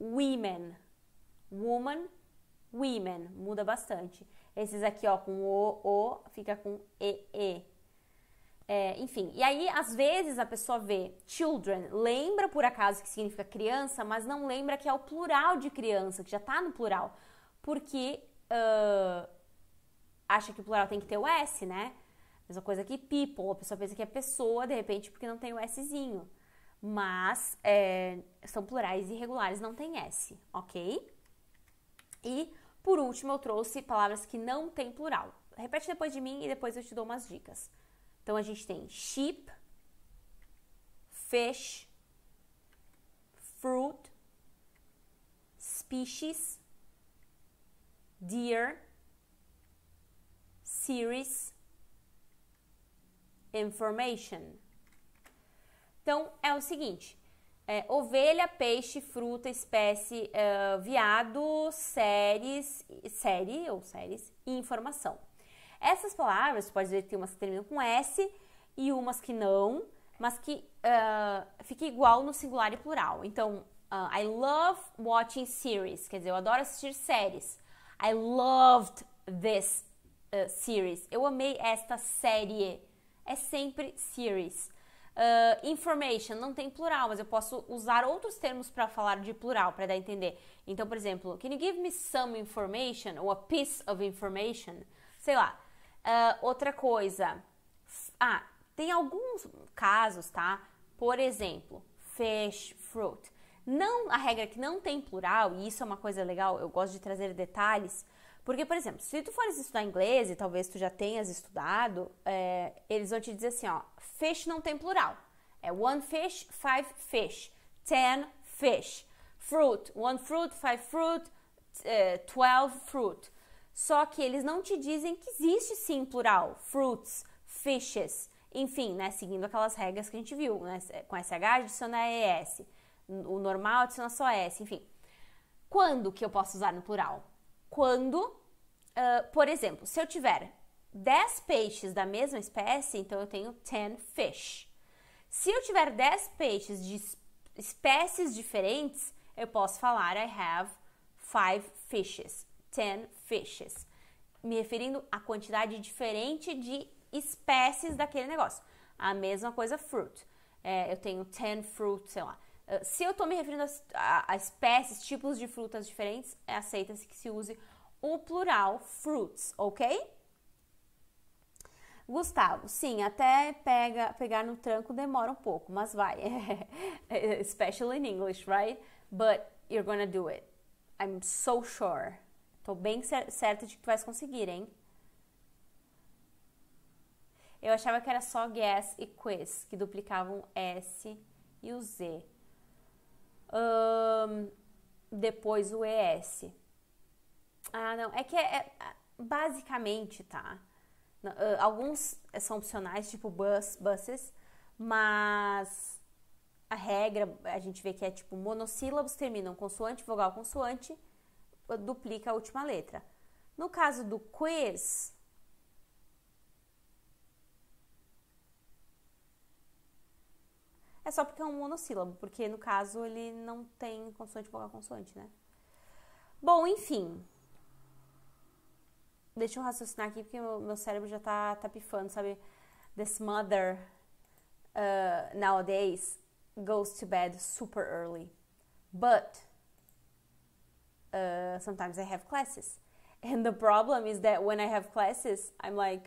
women. Woman, women. Muda bastante. Esses aqui, ó, com o, o, fica com e, e. É, enfim, e aí às vezes a pessoa vê children, lembra por acaso que significa criança, mas não lembra que é o plural de criança, que já está no plural, porque uh, acha que o plural tem que ter o S, né? Mesma coisa que people, a pessoa pensa que é pessoa, de repente, porque não tem o Szinho. Mas é, são plurais irregulares, não tem S, ok? E por último, eu trouxe palavras que não têm plural. Repete depois de mim e depois eu te dou umas dicas. Então a gente tem sheep, fish, fruit, species, deer, series, information. Então é o seguinte: é, ovelha, peixe, fruta, espécie, uh, viado, séries, série ou séries e informação. Essas palavras, pode dizer que tem umas que terminam com S e umas que não, mas que uh, fica igual no singular e plural. Então, uh, I love watching series, quer dizer, eu adoro assistir séries. I loved this uh, series. Eu amei esta série. É sempre series. Uh, information não tem plural, mas eu posso usar outros termos para falar de plural, para dar a entender. Então, por exemplo, can you give me some information? Ou a piece of information? Sei lá, Uh, outra coisa, ah, tem alguns casos, tá? Por exemplo, fish, fruit. Não, a regra é que não tem plural, e isso é uma coisa legal, eu gosto de trazer detalhes, porque, por exemplo, se tu fores estudar inglês, e talvez tu já tenhas estudado, é, eles vão te dizer assim, ó, fish não tem plural. É one fish, five fish, ten fish. Fruit, one fruit, five fruit, é, twelve fruit. Só que eles não te dizem que existe sim plural, fruits, fishes, enfim, né? Seguindo aquelas regras que a gente viu, né? Com SH adiciona ES, o normal adiciona só S, enfim. Quando que eu posso usar no plural? Quando, uh, por exemplo, se eu tiver 10 peixes da mesma espécie, então eu tenho 10 fish. Se eu tiver 10 peixes de espécies diferentes, eu posso falar I have five fishes. 10 fishes, me referindo à quantidade diferente de espécies daquele negócio. A mesma coisa fruit. É, eu tenho 10 fruit, sei lá. Ah, se eu estou me referindo a, a, a, espécies, tipos de frutas diferentes, é, aceita-se que se use o plural fruits, ok? Gustavo, sim, até pega, pegar no tranco demora um pouco, mas vai. [LAUGHS] Especially in English, right? But you're gonna do it. I'm so sure. Tô bem cer certa de que tu vais conseguir, hein? Eu achava que era só guess e quiz, que duplicavam S e o Z. Um, depois o ES. Ah, não. É que é, é ah, basicamente, tá? Ah, alguns são opcionais, tipo bus, buses, mas a regra a gente vê que é tipo monossílabos terminam consoante, vogal, consoante duplica a última letra. No caso do quiz, é só porque é um monossílabo, porque no caso ele não tem consoante, vogal, consoante, né? Bom, enfim. Deixa eu raciocinar aqui, porque meu, meu cérebro já tá, tá pifando, sabe? This mother uh, nowadays goes to bed super early. But Uh, sometimes I have classes. And the problem is that when I have classes, I'm like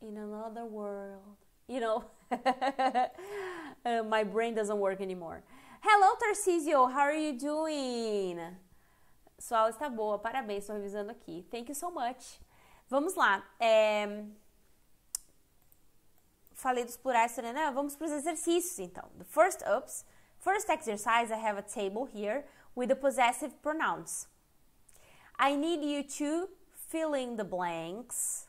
in another world. You know, [LAUGHS] uh, my brain doesn't work anymore. Hello, Tarcísio, how are you doing? Sua aula está boa, parabéns, estou revisando aqui. Thank you so much. Vamos lá. É... Falei dos plurais, né? vamos para os exercícios então. The first ups. First exercise, I have a table here with the possessive pronouns. I need you to fill in the blanks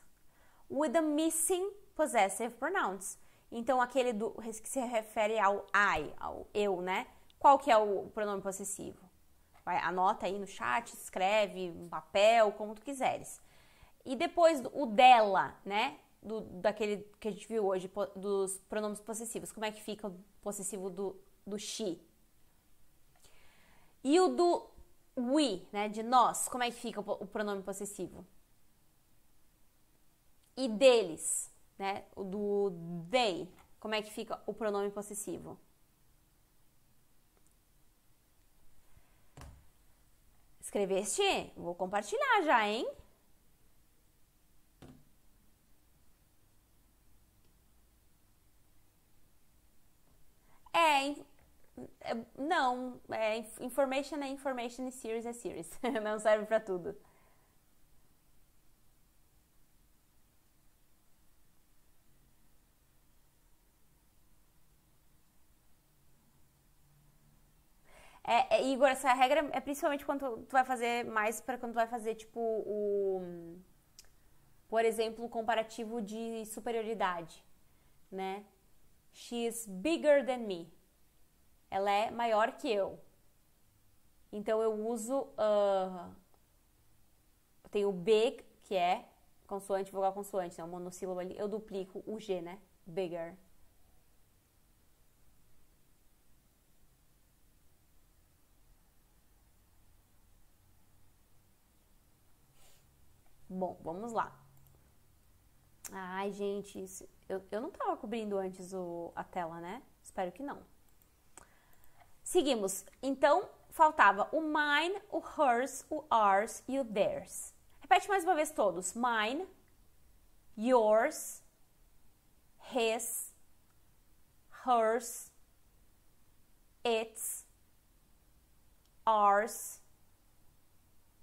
with the missing possessive pronouns. Então, aquele do, que se refere ao I, ao eu, né? Qual que é o pronome possessivo? Vai, anota aí no chat, escreve, um papel, como tu quiseres. E depois o dela, né? Do, daquele que a gente viu hoje, dos pronomes possessivos. Como é que fica o possessivo do, do she? E o do we, né, de nós, como é que fica o pronome possessivo? E deles, né, o do they, como é que fica o pronome possessivo? Escreveste? Vou compartilhar já, hein? É, é, não, é, information é information e series é series. [LAUGHS] não serve para tudo. É, é, Igor, essa regra é principalmente quando tu vai fazer mais para quando tu vai fazer, tipo, o. Por exemplo, o comparativo de superioridade, né? She's bigger than me ela é maior que eu. Então eu uso uh, tem o big, que é consoante, vogal, consoante, é Então, monossílabo ali, eu duplico o G, né? Bigger. Bom, vamos lá. Ai, gente, eu, eu não tava cobrindo antes o, a tela, né? Espero que não. Seguimos. Então, faltava o mine, o hers, o ours e o theirs. Repete mais uma vez todos. Mine, yours, his, hers, its, ours,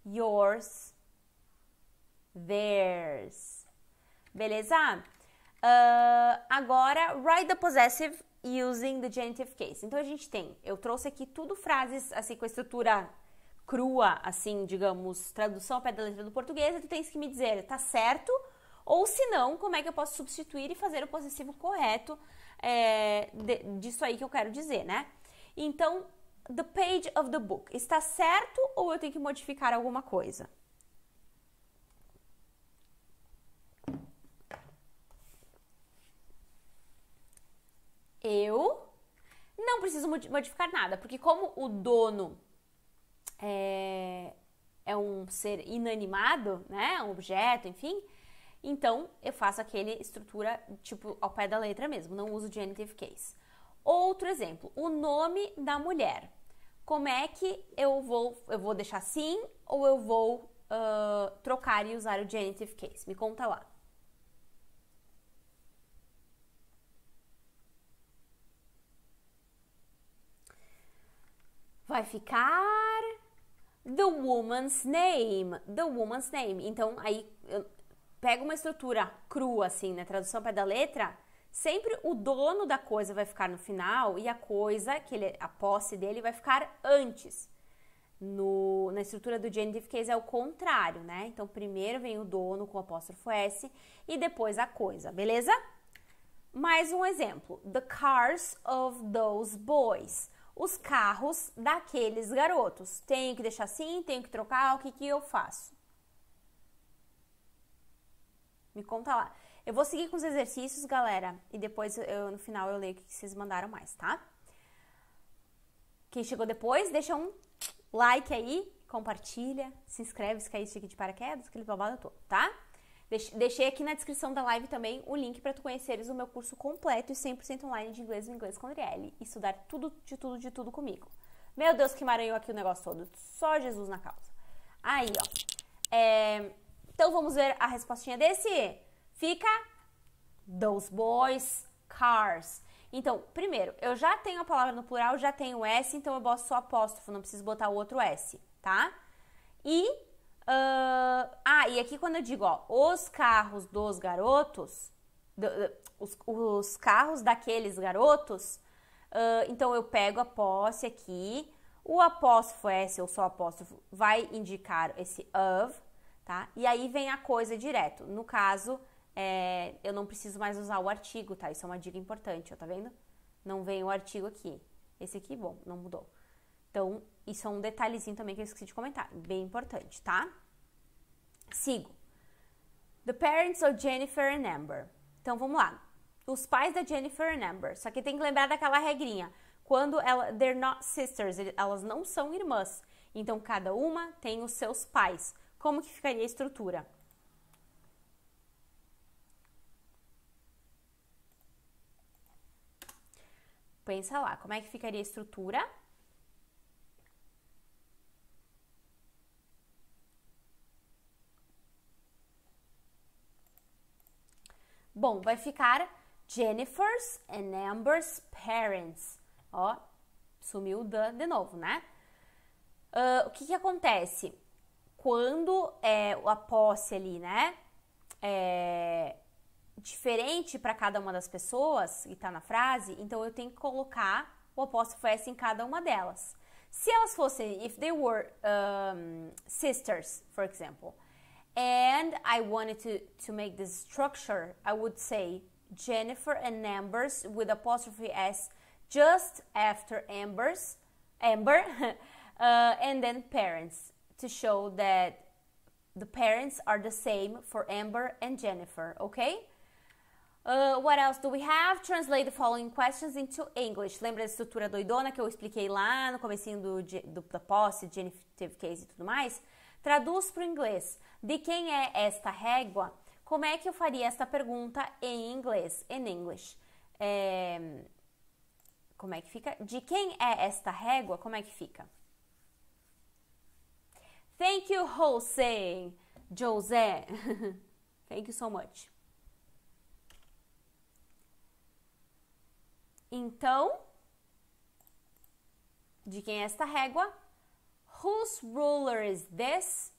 yours, theirs. Beleza? Uh, agora, write the possessive using the genitive case. Então a gente tem, eu trouxe aqui tudo frases assim com a estrutura crua, assim, digamos, tradução ao pé da letra do português, e tu tens que me dizer, tá certo? Ou se não, como é que eu posso substituir e fazer o possessivo correto é, de, disso aí que eu quero dizer, né? Então, the page of the book, está certo ou eu tenho que modificar alguma coisa? eu não preciso modificar nada, porque como o dono é, é um ser inanimado, né, um objeto, enfim, então eu faço aquele estrutura tipo ao pé da letra mesmo, não uso genitive case. Outro exemplo, o nome da mulher. Como é que eu vou eu vou deixar assim ou eu vou uh, trocar e usar o genitive case? Me conta lá. vai ficar the woman's name. The woman's name. Então, aí pega uma estrutura crua, assim, né? Tradução pé da letra. Sempre o dono da coisa vai ficar no final e a coisa, que ele, a posse dele, vai ficar antes. No, na estrutura do genitive case é o contrário, né? Então, primeiro vem o dono com o apóstrofo S e depois a coisa, beleza? Mais um exemplo. The cars of those boys os carros daqueles garotos. Tenho que deixar assim, tenho que trocar, o que, que eu faço? Me conta lá. Eu vou seguir com os exercícios, galera, e depois eu, no final eu leio o que vocês mandaram mais, tá? Quem chegou depois, deixa um like aí, compartilha, se inscreve se cair isso aqui de paraquedas, aquele babado todo, tá? Deixei aqui na descrição da live também o link para tu conheceres o meu curso completo e 100% online de inglês em inglês com Adriele. E estudar tudo, de tudo, de tudo comigo. Meu Deus, que maranhão aqui o negócio todo. Só Jesus na causa. Aí, ó. É, então vamos ver a respostinha desse. Fica those boys cars. Então, primeiro, eu já tenho a palavra no plural, já tenho S, então eu boto só apóstrofo, não preciso botar o outro S, tá? E Uh, ah, e aqui quando eu digo, ó, os carros dos garotos, do, os, os, carros daqueles garotos, uh, então eu pego a posse aqui, o apóstrofo S ou só apóstrofo vai indicar esse of, tá? E aí vem a coisa direto. No caso, é, eu não preciso mais usar o artigo, tá? Isso é uma dica importante, ó, tá vendo? Não vem o artigo aqui. Esse aqui, bom, não mudou. Então, isso é um detalhezinho também que eu esqueci de comentar, bem importante, tá? Sigo. The parents of Jennifer and Amber. Então vamos lá. Os pais da Jennifer and Amber. Só que tem que lembrar daquela regrinha. Quando ela, they're not sisters, elas não são irmãs. Então cada uma tem os seus pais. Como que ficaria a estrutura? Pensa lá, como é que ficaria a estrutura? Bom, vai ficar Jennifer's and Amber's parents. Ó, sumiu o Dan de novo, né? Uh, o que, que acontece? Quando é a posse ali, né? É diferente para cada uma das pessoas e tá na frase, então eu tenho que colocar o apóstrofo S em cada uma delas. Se elas fossem, if they were um, sisters, for example, and I wanted to, to make this structure, I would say Jennifer and Ambers with apostrophe S just after Ambers, Amber, [LAUGHS] uh, and then parents to show that the parents are the same for Amber and Jennifer, okay? Uh, what else do we have? Translate the following questions into English. Lembra da estrutura doidona que eu expliquei lá no comecinho do, do, da posse, genitive case e tudo mais? Traduz para o inglês. De quem é esta régua? Como é que eu faria esta pergunta em inglês? In English. É... Como é que fica? De quem é esta régua? Como é que fica? Thank you, Jose. José. [LAUGHS] Thank you so much. Então, de quem é esta régua? Whose ruler is this?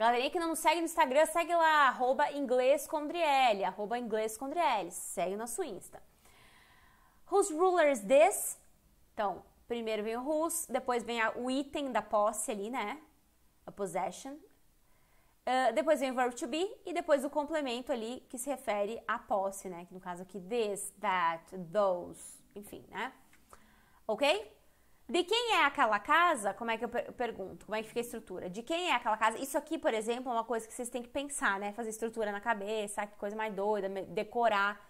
Galerinha que não segue no Instagram, segue lá, arroba inglês Condrielli, arroba inglês Condrielli, segue nosso Insta. Whose rulers this? Então, primeiro vem o whose, depois vem a, o item da posse ali, né? A possession. Uh, depois vem o verb to be e depois o complemento ali que se refere à posse, né? Que no caso aqui, this, that, those, enfim, né? Ok? De quem é aquela casa? Como é que eu pergunto? Como é que fica a estrutura? De quem é aquela casa? Isso aqui, por exemplo, é uma coisa que vocês têm que pensar, né? Fazer estrutura na cabeça, que coisa mais doida, decorar.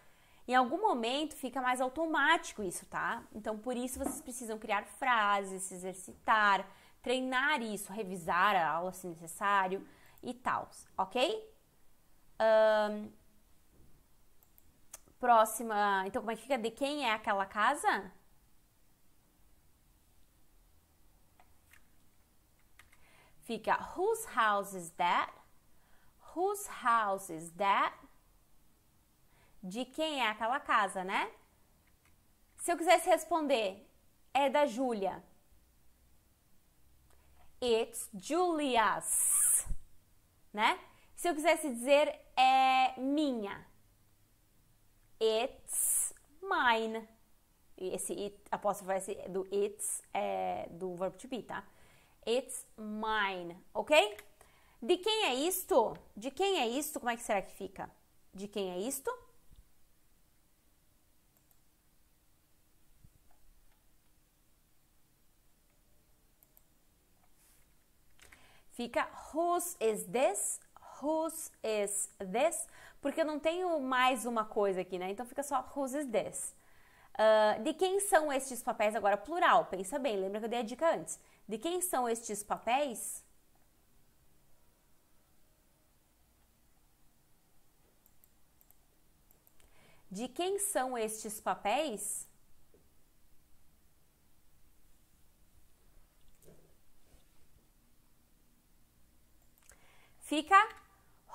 Em algum momento fica mais automático isso, tá? Então, por isso vocês precisam criar frases, se exercitar, treinar isso, revisar a aula se necessário e tal, ok? Um, próxima. Então, como é que fica? De quem é aquela casa? Fica whose house is that? Whose house is that? De quem é aquela casa, né? Se eu quisesse responder, é da Júlia. It's Julia's, né? Se eu quisesse dizer é minha. It's mine. Esse it, apóstrofo do it's é do verbo to be, tá? It's mine, ok? De quem é isto? De quem é isto? Como é que será que fica? De quem é isto? Fica whose is this? Whose is this? Porque eu não tenho mais uma coisa aqui, né? Então fica só whose is this? Uh, de quem são estes papéis agora plural? Pensa bem, lembra que eu dei a dica antes. De quem são estes papéis? De quem são estes papéis? Fica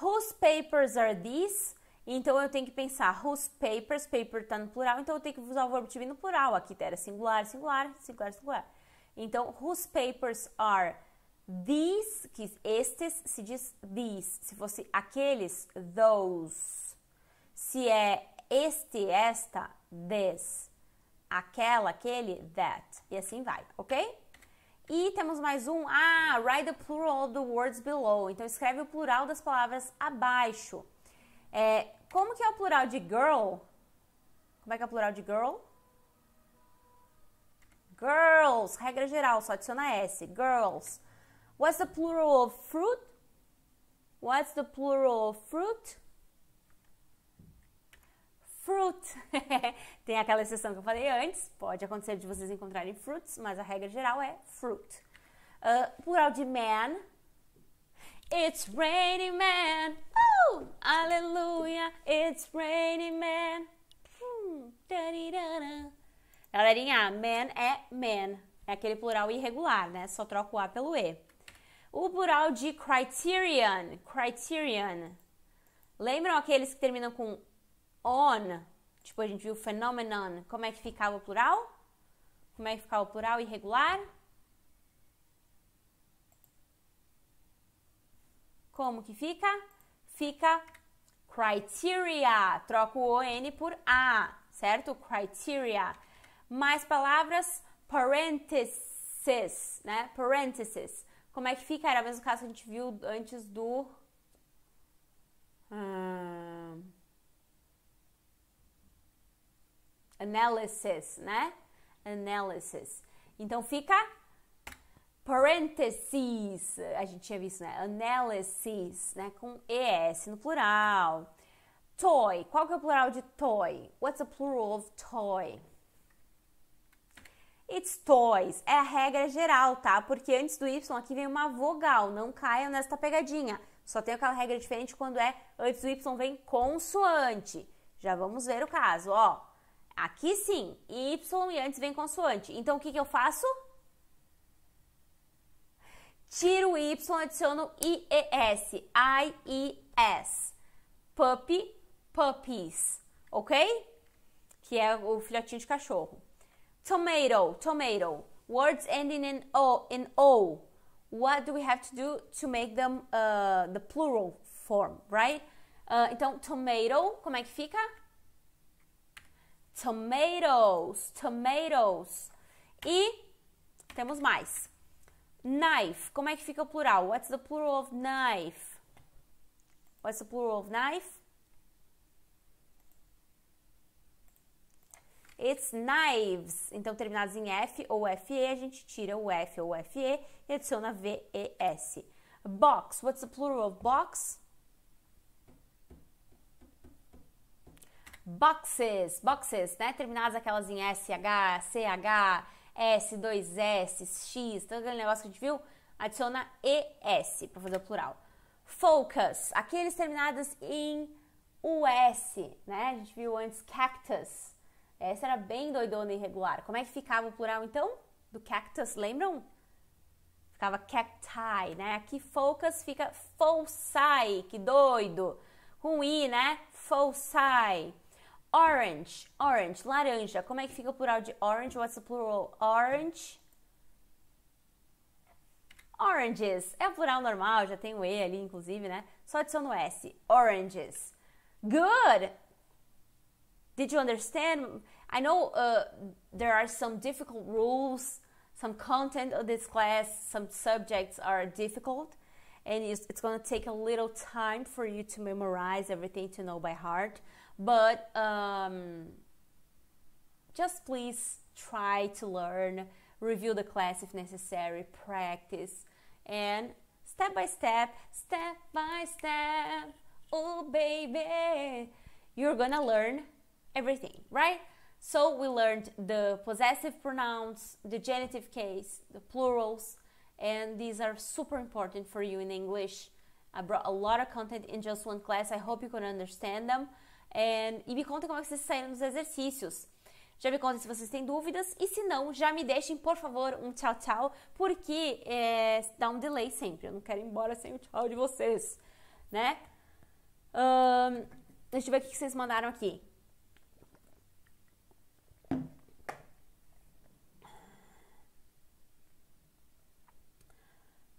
whose papers are these? Então eu tenho que pensar whose papers, paper está no plural, então eu tenho que usar o verbo to be no plural. Aqui era singular, singular, singular, singular. Então, whose papers are these, que estes se diz these. Se fosse aqueles, those. Se é este, esta, this. Aquela, aquele, that. E assim vai, ok? E temos mais um. Ah, write the plural of the words below. Então, escreve o plural das palavras abaixo. É, como que é o plural de girl? Como é que é o plural de girl? Girls, regra geral, só adiciona S. Girls. What's the plural of fruit? What's the plural of fruit? Fruit. [LAUGHS] Tem aquela exceção que eu falei antes. Pode acontecer de vocês encontrarem fruits, mas a regra geral é fruit. Uh, plural de man. It's raining man. Oh, aleluia. It's raining man. Hum, Galerinha, man é man. É aquele plural irregular, né? Só troca o A pelo E. O plural de criterion. Criterion. Lembram aqueles que terminam com on? Tipo, a gente viu phenomenon. Como é que ficava o plural? Como é que ficava o plural irregular? Como que fica? Fica criteria. Troca o ON por A, certo? Criteria. Mais palavras, parentheses, né? Parentheses. Como é que fica? Era o mesmo caso que a gente viu antes do. Ah, analysis, né? Analysis. Então fica parentheses, a gente tinha visto, né? Analysis, né? Com ES no plural. Toy, qual que é o plural de toy? What's the plural of toy? It's toys. É a regra geral, tá? Porque antes do Y aqui vem uma vogal. Não caia nesta pegadinha. Só tem aquela regra diferente quando é antes do Y vem consoante. Já vamos ver o caso, ó. Aqui sim, Y e antes vem consoante. Então o que, que eu faço? Tiro o Y, adiciono IES. I-E-S. Puppy, puppies. Ok? Que é o filhotinho de cachorro. Tomato, tomato. Words ending in o, in o. What do we have to do to make them uh, the plural form, right? Uh, então, tomato, como é que fica? Tomatoes, tomatoes. E temos mais. Knife, como é que fica o plural? What's the plural of knife? What's the plural of knife? It's knives. Então, terminados em F ou FE, a gente tira o F ou FE e adiciona VES. Box. What's the plural of box? Boxes. Boxes, né? Terminadas aquelas em SH, CH, S2S, X, todo aquele negócio que a gente viu, adiciona ES para fazer o plural. Focus. aqueles terminados em US, né? A gente viu antes cactus. Essa era bem doidona e irregular. Como é que ficava o plural então? Do cactus, lembram? Ficava cacti, né? Aqui focus fica foci, que doido. com i, né? Foci. Orange, orange, laranja. Como é que fica o plural de orange? What's the plural? Orange. Oranges. É o plural normal, já tem o E ali, inclusive, né? Só adiciona o S. Oranges. Good! Did you understand? I know uh, there are some difficult rules, some content of this class, some subjects are difficult, and it's, it's going to take a little time for you to memorize everything to know by heart. But um, just please try to learn, review the class if necessary, practice, and step by step, step by step, oh baby, you're gonna learn everything, right? So we learned the possessive pronouns, the genitive case, the plurals, and these are super important for you in English. I brought a lot of content in just one class. I hope you can understand them. And, e me contem como é que vocês saíram dos exercícios. Já me contem se vocês têm dúvidas. E se não, já me deixem, por favor, um tchau, tchau, porque é, dá um delay sempre. Eu não quero ir embora sem o tchau de vocês, né? Um, deixa eu ver o que vocês mandaram aqui.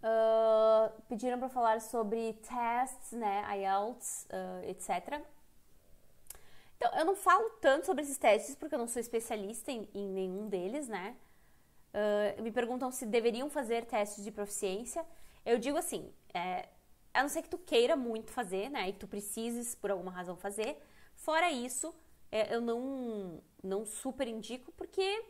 Ah, pediram para falar sobre tests, né, IELTS, uh, ah, etc. Então, eu não falo tanto sobre esses testes porque eu não sou especialista em, em nenhum deles, né? Uh, me perguntam se deveriam fazer testes de proficiência. Eu digo assim, é, a não ser que tu queira muito fazer, né? E que tu precises por alguma razão fazer. Fora isso, é, eu não, não super indico porque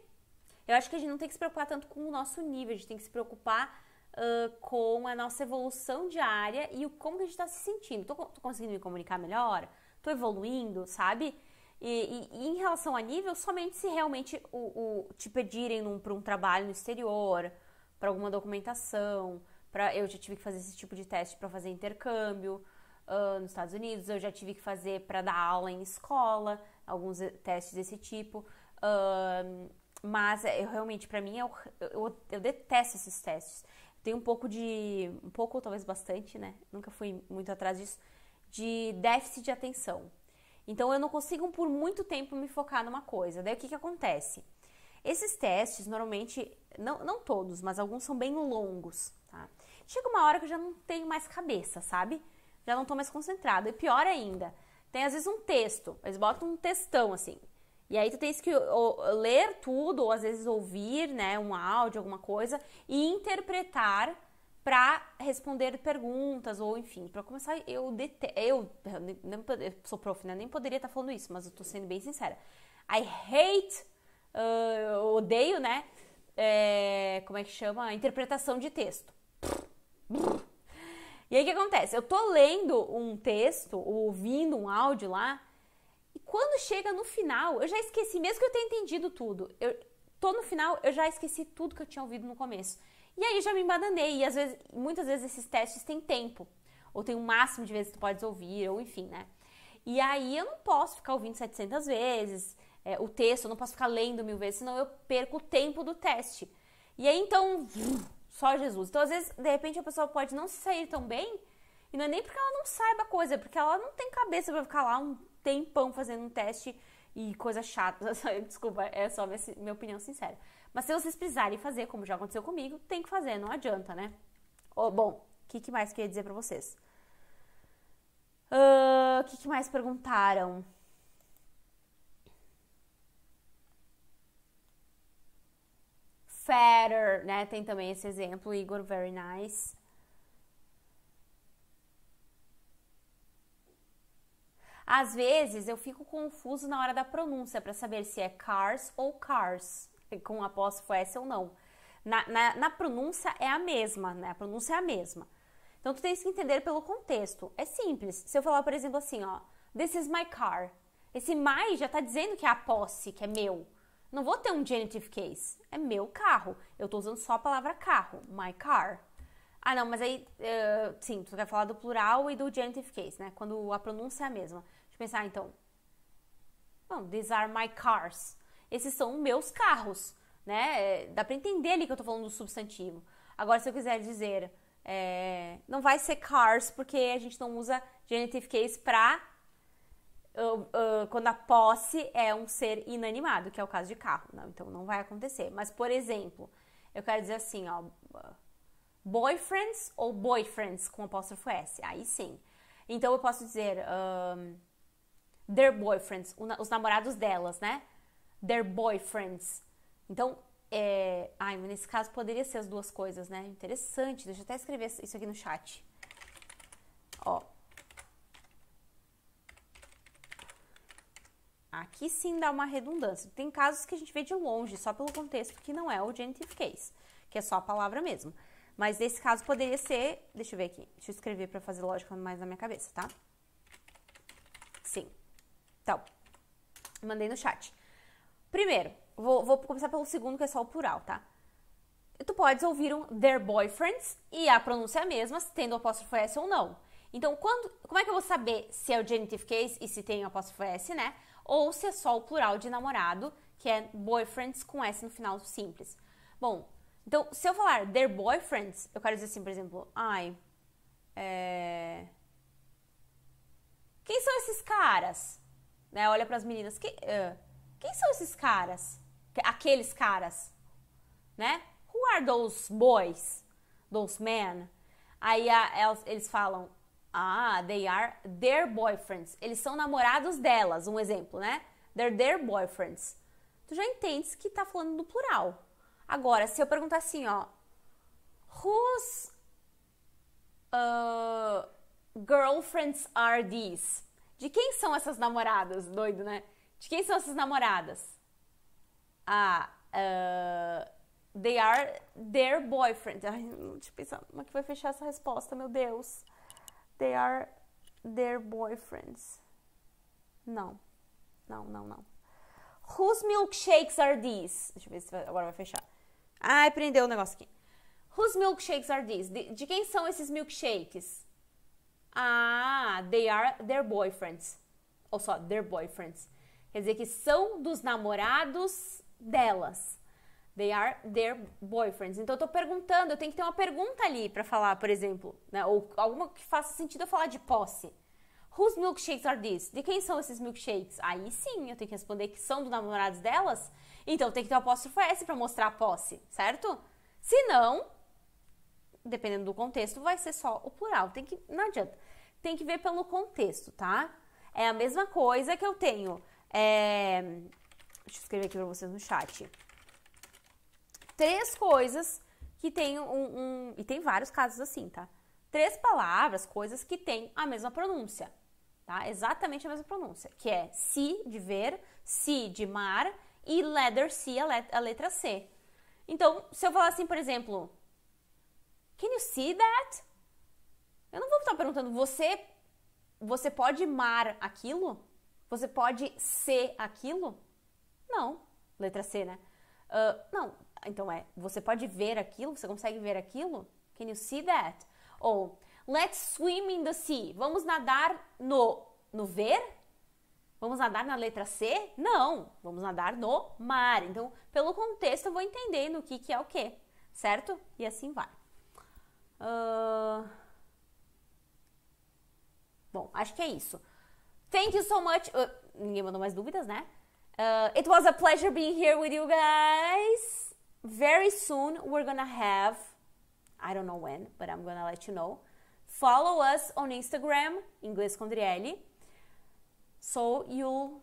eu acho que a gente não tem que se preocupar tanto com o nosso nível, a gente tem que se preocupar uh, com a nossa evolução diária e o como que a gente está se sentindo. Tô, tô, conseguindo me comunicar melhor? Tô evoluindo, sabe? E, e, e em relação a nível, somente se realmente o, o te pedirem para um trabalho no exterior, para alguma documentação, para eu já tive que fazer esse tipo de teste para fazer intercâmbio uh, nos Estados Unidos, eu já tive que fazer para dar aula em escola, alguns eh, testes desse tipo. Uh, mas é, eu realmente para mim eu, é eu, eu, detesto esses testes tem um pouco de. um pouco, talvez bastante, né? Nunca fui muito atrás disso, de déficit de atenção. Então eu não consigo por muito tempo me focar numa coisa. Daí o que, que acontece? Esses testes, normalmente, não, não todos, mas alguns são bem longos, tá? Chega uma hora que eu já não tenho mais cabeça, sabe? Já não tô mais concentrado. E pior ainda, tem às vezes um texto, eles botam um textão assim, e aí tu tens que ler tudo, ou às vezes ouvir, né, um áudio, alguma coisa, e interpretar para responder perguntas, ou enfim, para começar, eu eu, eu, sou prof, né, nem poderia estar tá falando isso, mas eu tô sendo bem sincera. I hate, uh, eu odeio, né, é, como é que chama? Interpretação de texto. E aí o que acontece? Eu tô lendo um texto, ou ouvindo um áudio lá, e quando chega no final, eu já esqueci, mesmo que eu tenha entendido tudo, eu tô no final, eu já esqueci tudo que eu tinha ouvido no começo. E aí já me embadanei, e às vezes, muitas vezes esses testes têm tempo, ou tem o um máximo de vezes que tu podes ouvir, ou enfim, né? E aí eu não posso ficar ouvindo 700 vezes é, o texto, eu não posso ficar lendo mil vezes, senão eu perco o tempo do teste. E aí então, [SNIFFS] só Jesus. Então às vezes, de repente, a pessoa pode não se sair tão bem, e não é nem porque ela não saiba a coisa, é porque ela não tem cabeça para ficar lá um tempão fazendo um teste e coisa chata, [LAUGHS] desculpa, é só minha, minha opinião sincera. Mas se vocês precisarem fazer, como já aconteceu comigo, tem que fazer, não adianta, né? Oh, bom, o que, que, mais queria dizer pra vocês? O uh, que, que mais perguntaram? Fatter, né? Tem também esse exemplo, Igor, very nice. Às vezes eu fico confuso na hora da pronúncia para saber se é cars ou cars, com apóstrofo S ou não. Na, na, na, pronúncia é a mesma, né? A pronúncia é a mesma. Então tu tens que entender pelo contexto. É simples. Se eu falar, por exemplo, assim, ó, this is my car. Esse my já tá dizendo que é a posse, que é meu. Não vou ter um genitive case. É meu carro. Eu tô usando só a palavra carro, my car. Ah, não, mas aí, uh, sim, tu quer falar do plural e do genitive case, né? Quando a pronúncia é a mesma de pensar, ah, então, bom, these are my cars. Esses são meus carros, né? É, dá para entender ali que eu estou falando do substantivo. Agora, se eu quiser dizer, é, não vai ser cars, porque a gente não usa genitive case para uh, ah, uh, ah, quando a posse é um ser inanimado, que é o caso de carro. Não, então, não vai acontecer. Mas, por exemplo, eu quero dizer assim, ó, boyfriends ou boyfriends com apóstrofo S. Aí sim. Então, eu posso dizer... Um, their boyfriends, os namorados delas, né? Their boyfriends. Então, é... Ai, nesse caso poderia ser as duas coisas, né? Interessante, deixa eu até escrever isso aqui no chat. Ó. Aqui sim dá uma redundância. Tem casos que a gente vê de longe, só pelo contexto que não é o genitive case, que é só a palavra mesmo. Mas nesse caso poderia ser, deixa eu ver aqui, deixa eu escrever para fazer lógica mais na minha cabeça, tá? Sim. Então, mandei no chat. Primeiro, vou, vou começar pelo segundo, que é só o plural, tá? Tu podes ouvir um their boyfriends e a pronúncia é a mesma, tendo o apóstrofo S ou não. Então, quando, como é que eu vou saber se é o genitive case e se tem o apóstrofo S, né? Ou se é só o plural de namorado, que é boyfriends com S no final simples. Bom, então, se eu falar their boyfriends, eu quero dizer assim, por exemplo, ai. É... Quem são esses caras? né? Olha para as meninas, que, uh, quem são esses caras? Aqueles caras, né? Who are those boys? Those men? Aí a, eles falam, ah, they are their boyfriends. Eles são namorados delas, um exemplo, né? They're their boyfriends. Tu já entende que tá falando do plural. Agora, se eu perguntar assim, ó, whose uh, girlfriends are these? De quem são essas namoradas? Doido, né? De quem são essas namoradas? Ah, uh, they are their boyfriend. Ai, deixa eu pensar, como é que vai fechar essa resposta, meu Deus? They are their boyfriends. Não, não, não, não. Whose milkshakes are these? Deixa eu ver se vai, agora vai fechar. Ai, prendeu o negócio aqui. Whose milkshakes are these? De, de quem são esses milkshakes? Ah, they are their boyfriends. Ou só, their boyfriends. Quer dizer que são dos namorados delas. They are their boyfriends. Então eu tô perguntando, eu tenho que ter uma pergunta ali para falar, por exemplo, né? Ou alguma que faça sentido eu falar de posse. Whose milkshakes are these? De quem são esses milkshakes? Aí sim, eu tenho que responder que são dos namorados delas. Então tem que ter o um apóstrofo S para mostrar a posse, certo? Se não, dependendo do contexto, vai ser só o plural. Tem que, não adianta tem que ver pelo contexto, tá? É a mesma coisa que eu tenho. É... Deixa eu escrever aqui para vocês no chat. Três coisas que tem um, um. E tem vários casos assim, tá? Três palavras, coisas que têm a mesma pronúncia, tá? Exatamente a mesma pronúncia, que é si de ver, si de mar e letter C, a, let a letra C. Então, se eu falar assim, por exemplo, Can you see that? Eu não vou estar perguntando, você, você pode mar aquilo? Você pode ser aquilo? Não. Letra C, né? Uh, não. Então é, você pode ver aquilo? Você consegue ver aquilo? Can you see that? Ou, let's swim in the sea. Vamos nadar no. No ver? Vamos nadar na letra C? Não. Vamos nadar no mar. Então, pelo contexto, eu vou entendendo o que, que é o que, certo? E assim vai. Uh... Bom, acho que é isso. Thank you so much. Uh, ninguém mandou mais dúvidas, né? Uh, it was a pleasure being here with you guys. Very soon we're gonna have, I don't know when, but I'm gonna let you know. Follow us on Instagram, Inglês com So you'll,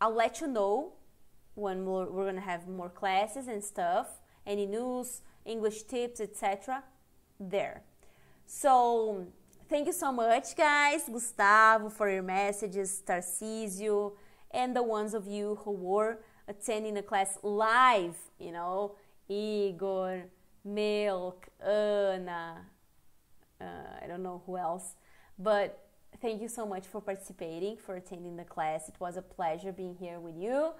I'll let you know when more, we're gonna have more classes and stuff, any news, English tips, etc. There. So Thank you so much, guys, Gustavo, for your messages, Tarcisio, and the ones of you who were attending the class live, you know, Igor, Milk, Ana, uh, I don't know who else, but thank you so much for participating, for attending the class. It was a pleasure being here with you.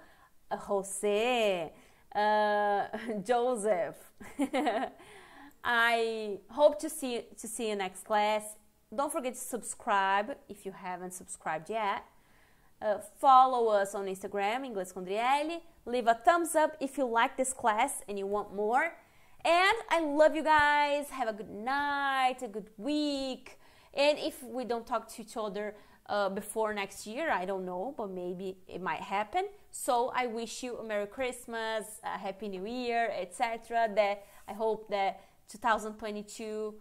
Uh, Jose, uh, [LAUGHS] Joseph. [LAUGHS] I hope to see to see you next class don't forget to subscribe if you haven't subscribed yet. Uh, follow us on Instagram, Inglês com Driele. Leave a thumbs up if you like this class and you want more. And I love you guys. Have a good night, a good week. And if we don't talk to each other uh, before next year, I don't know, but maybe it might happen. So I wish you a Merry Christmas, a Happy New Year, etc. That I hope that 2022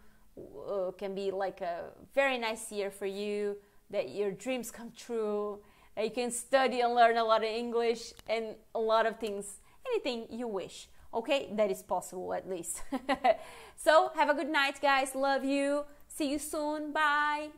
uh, can be like a very nice year for you, that your dreams come true, that you can study and learn a lot of English and a lot of things, anything you wish. Okay, that is possible at least. [LAUGHS] so, have a good night, guys. Love you. See you soon. Bye.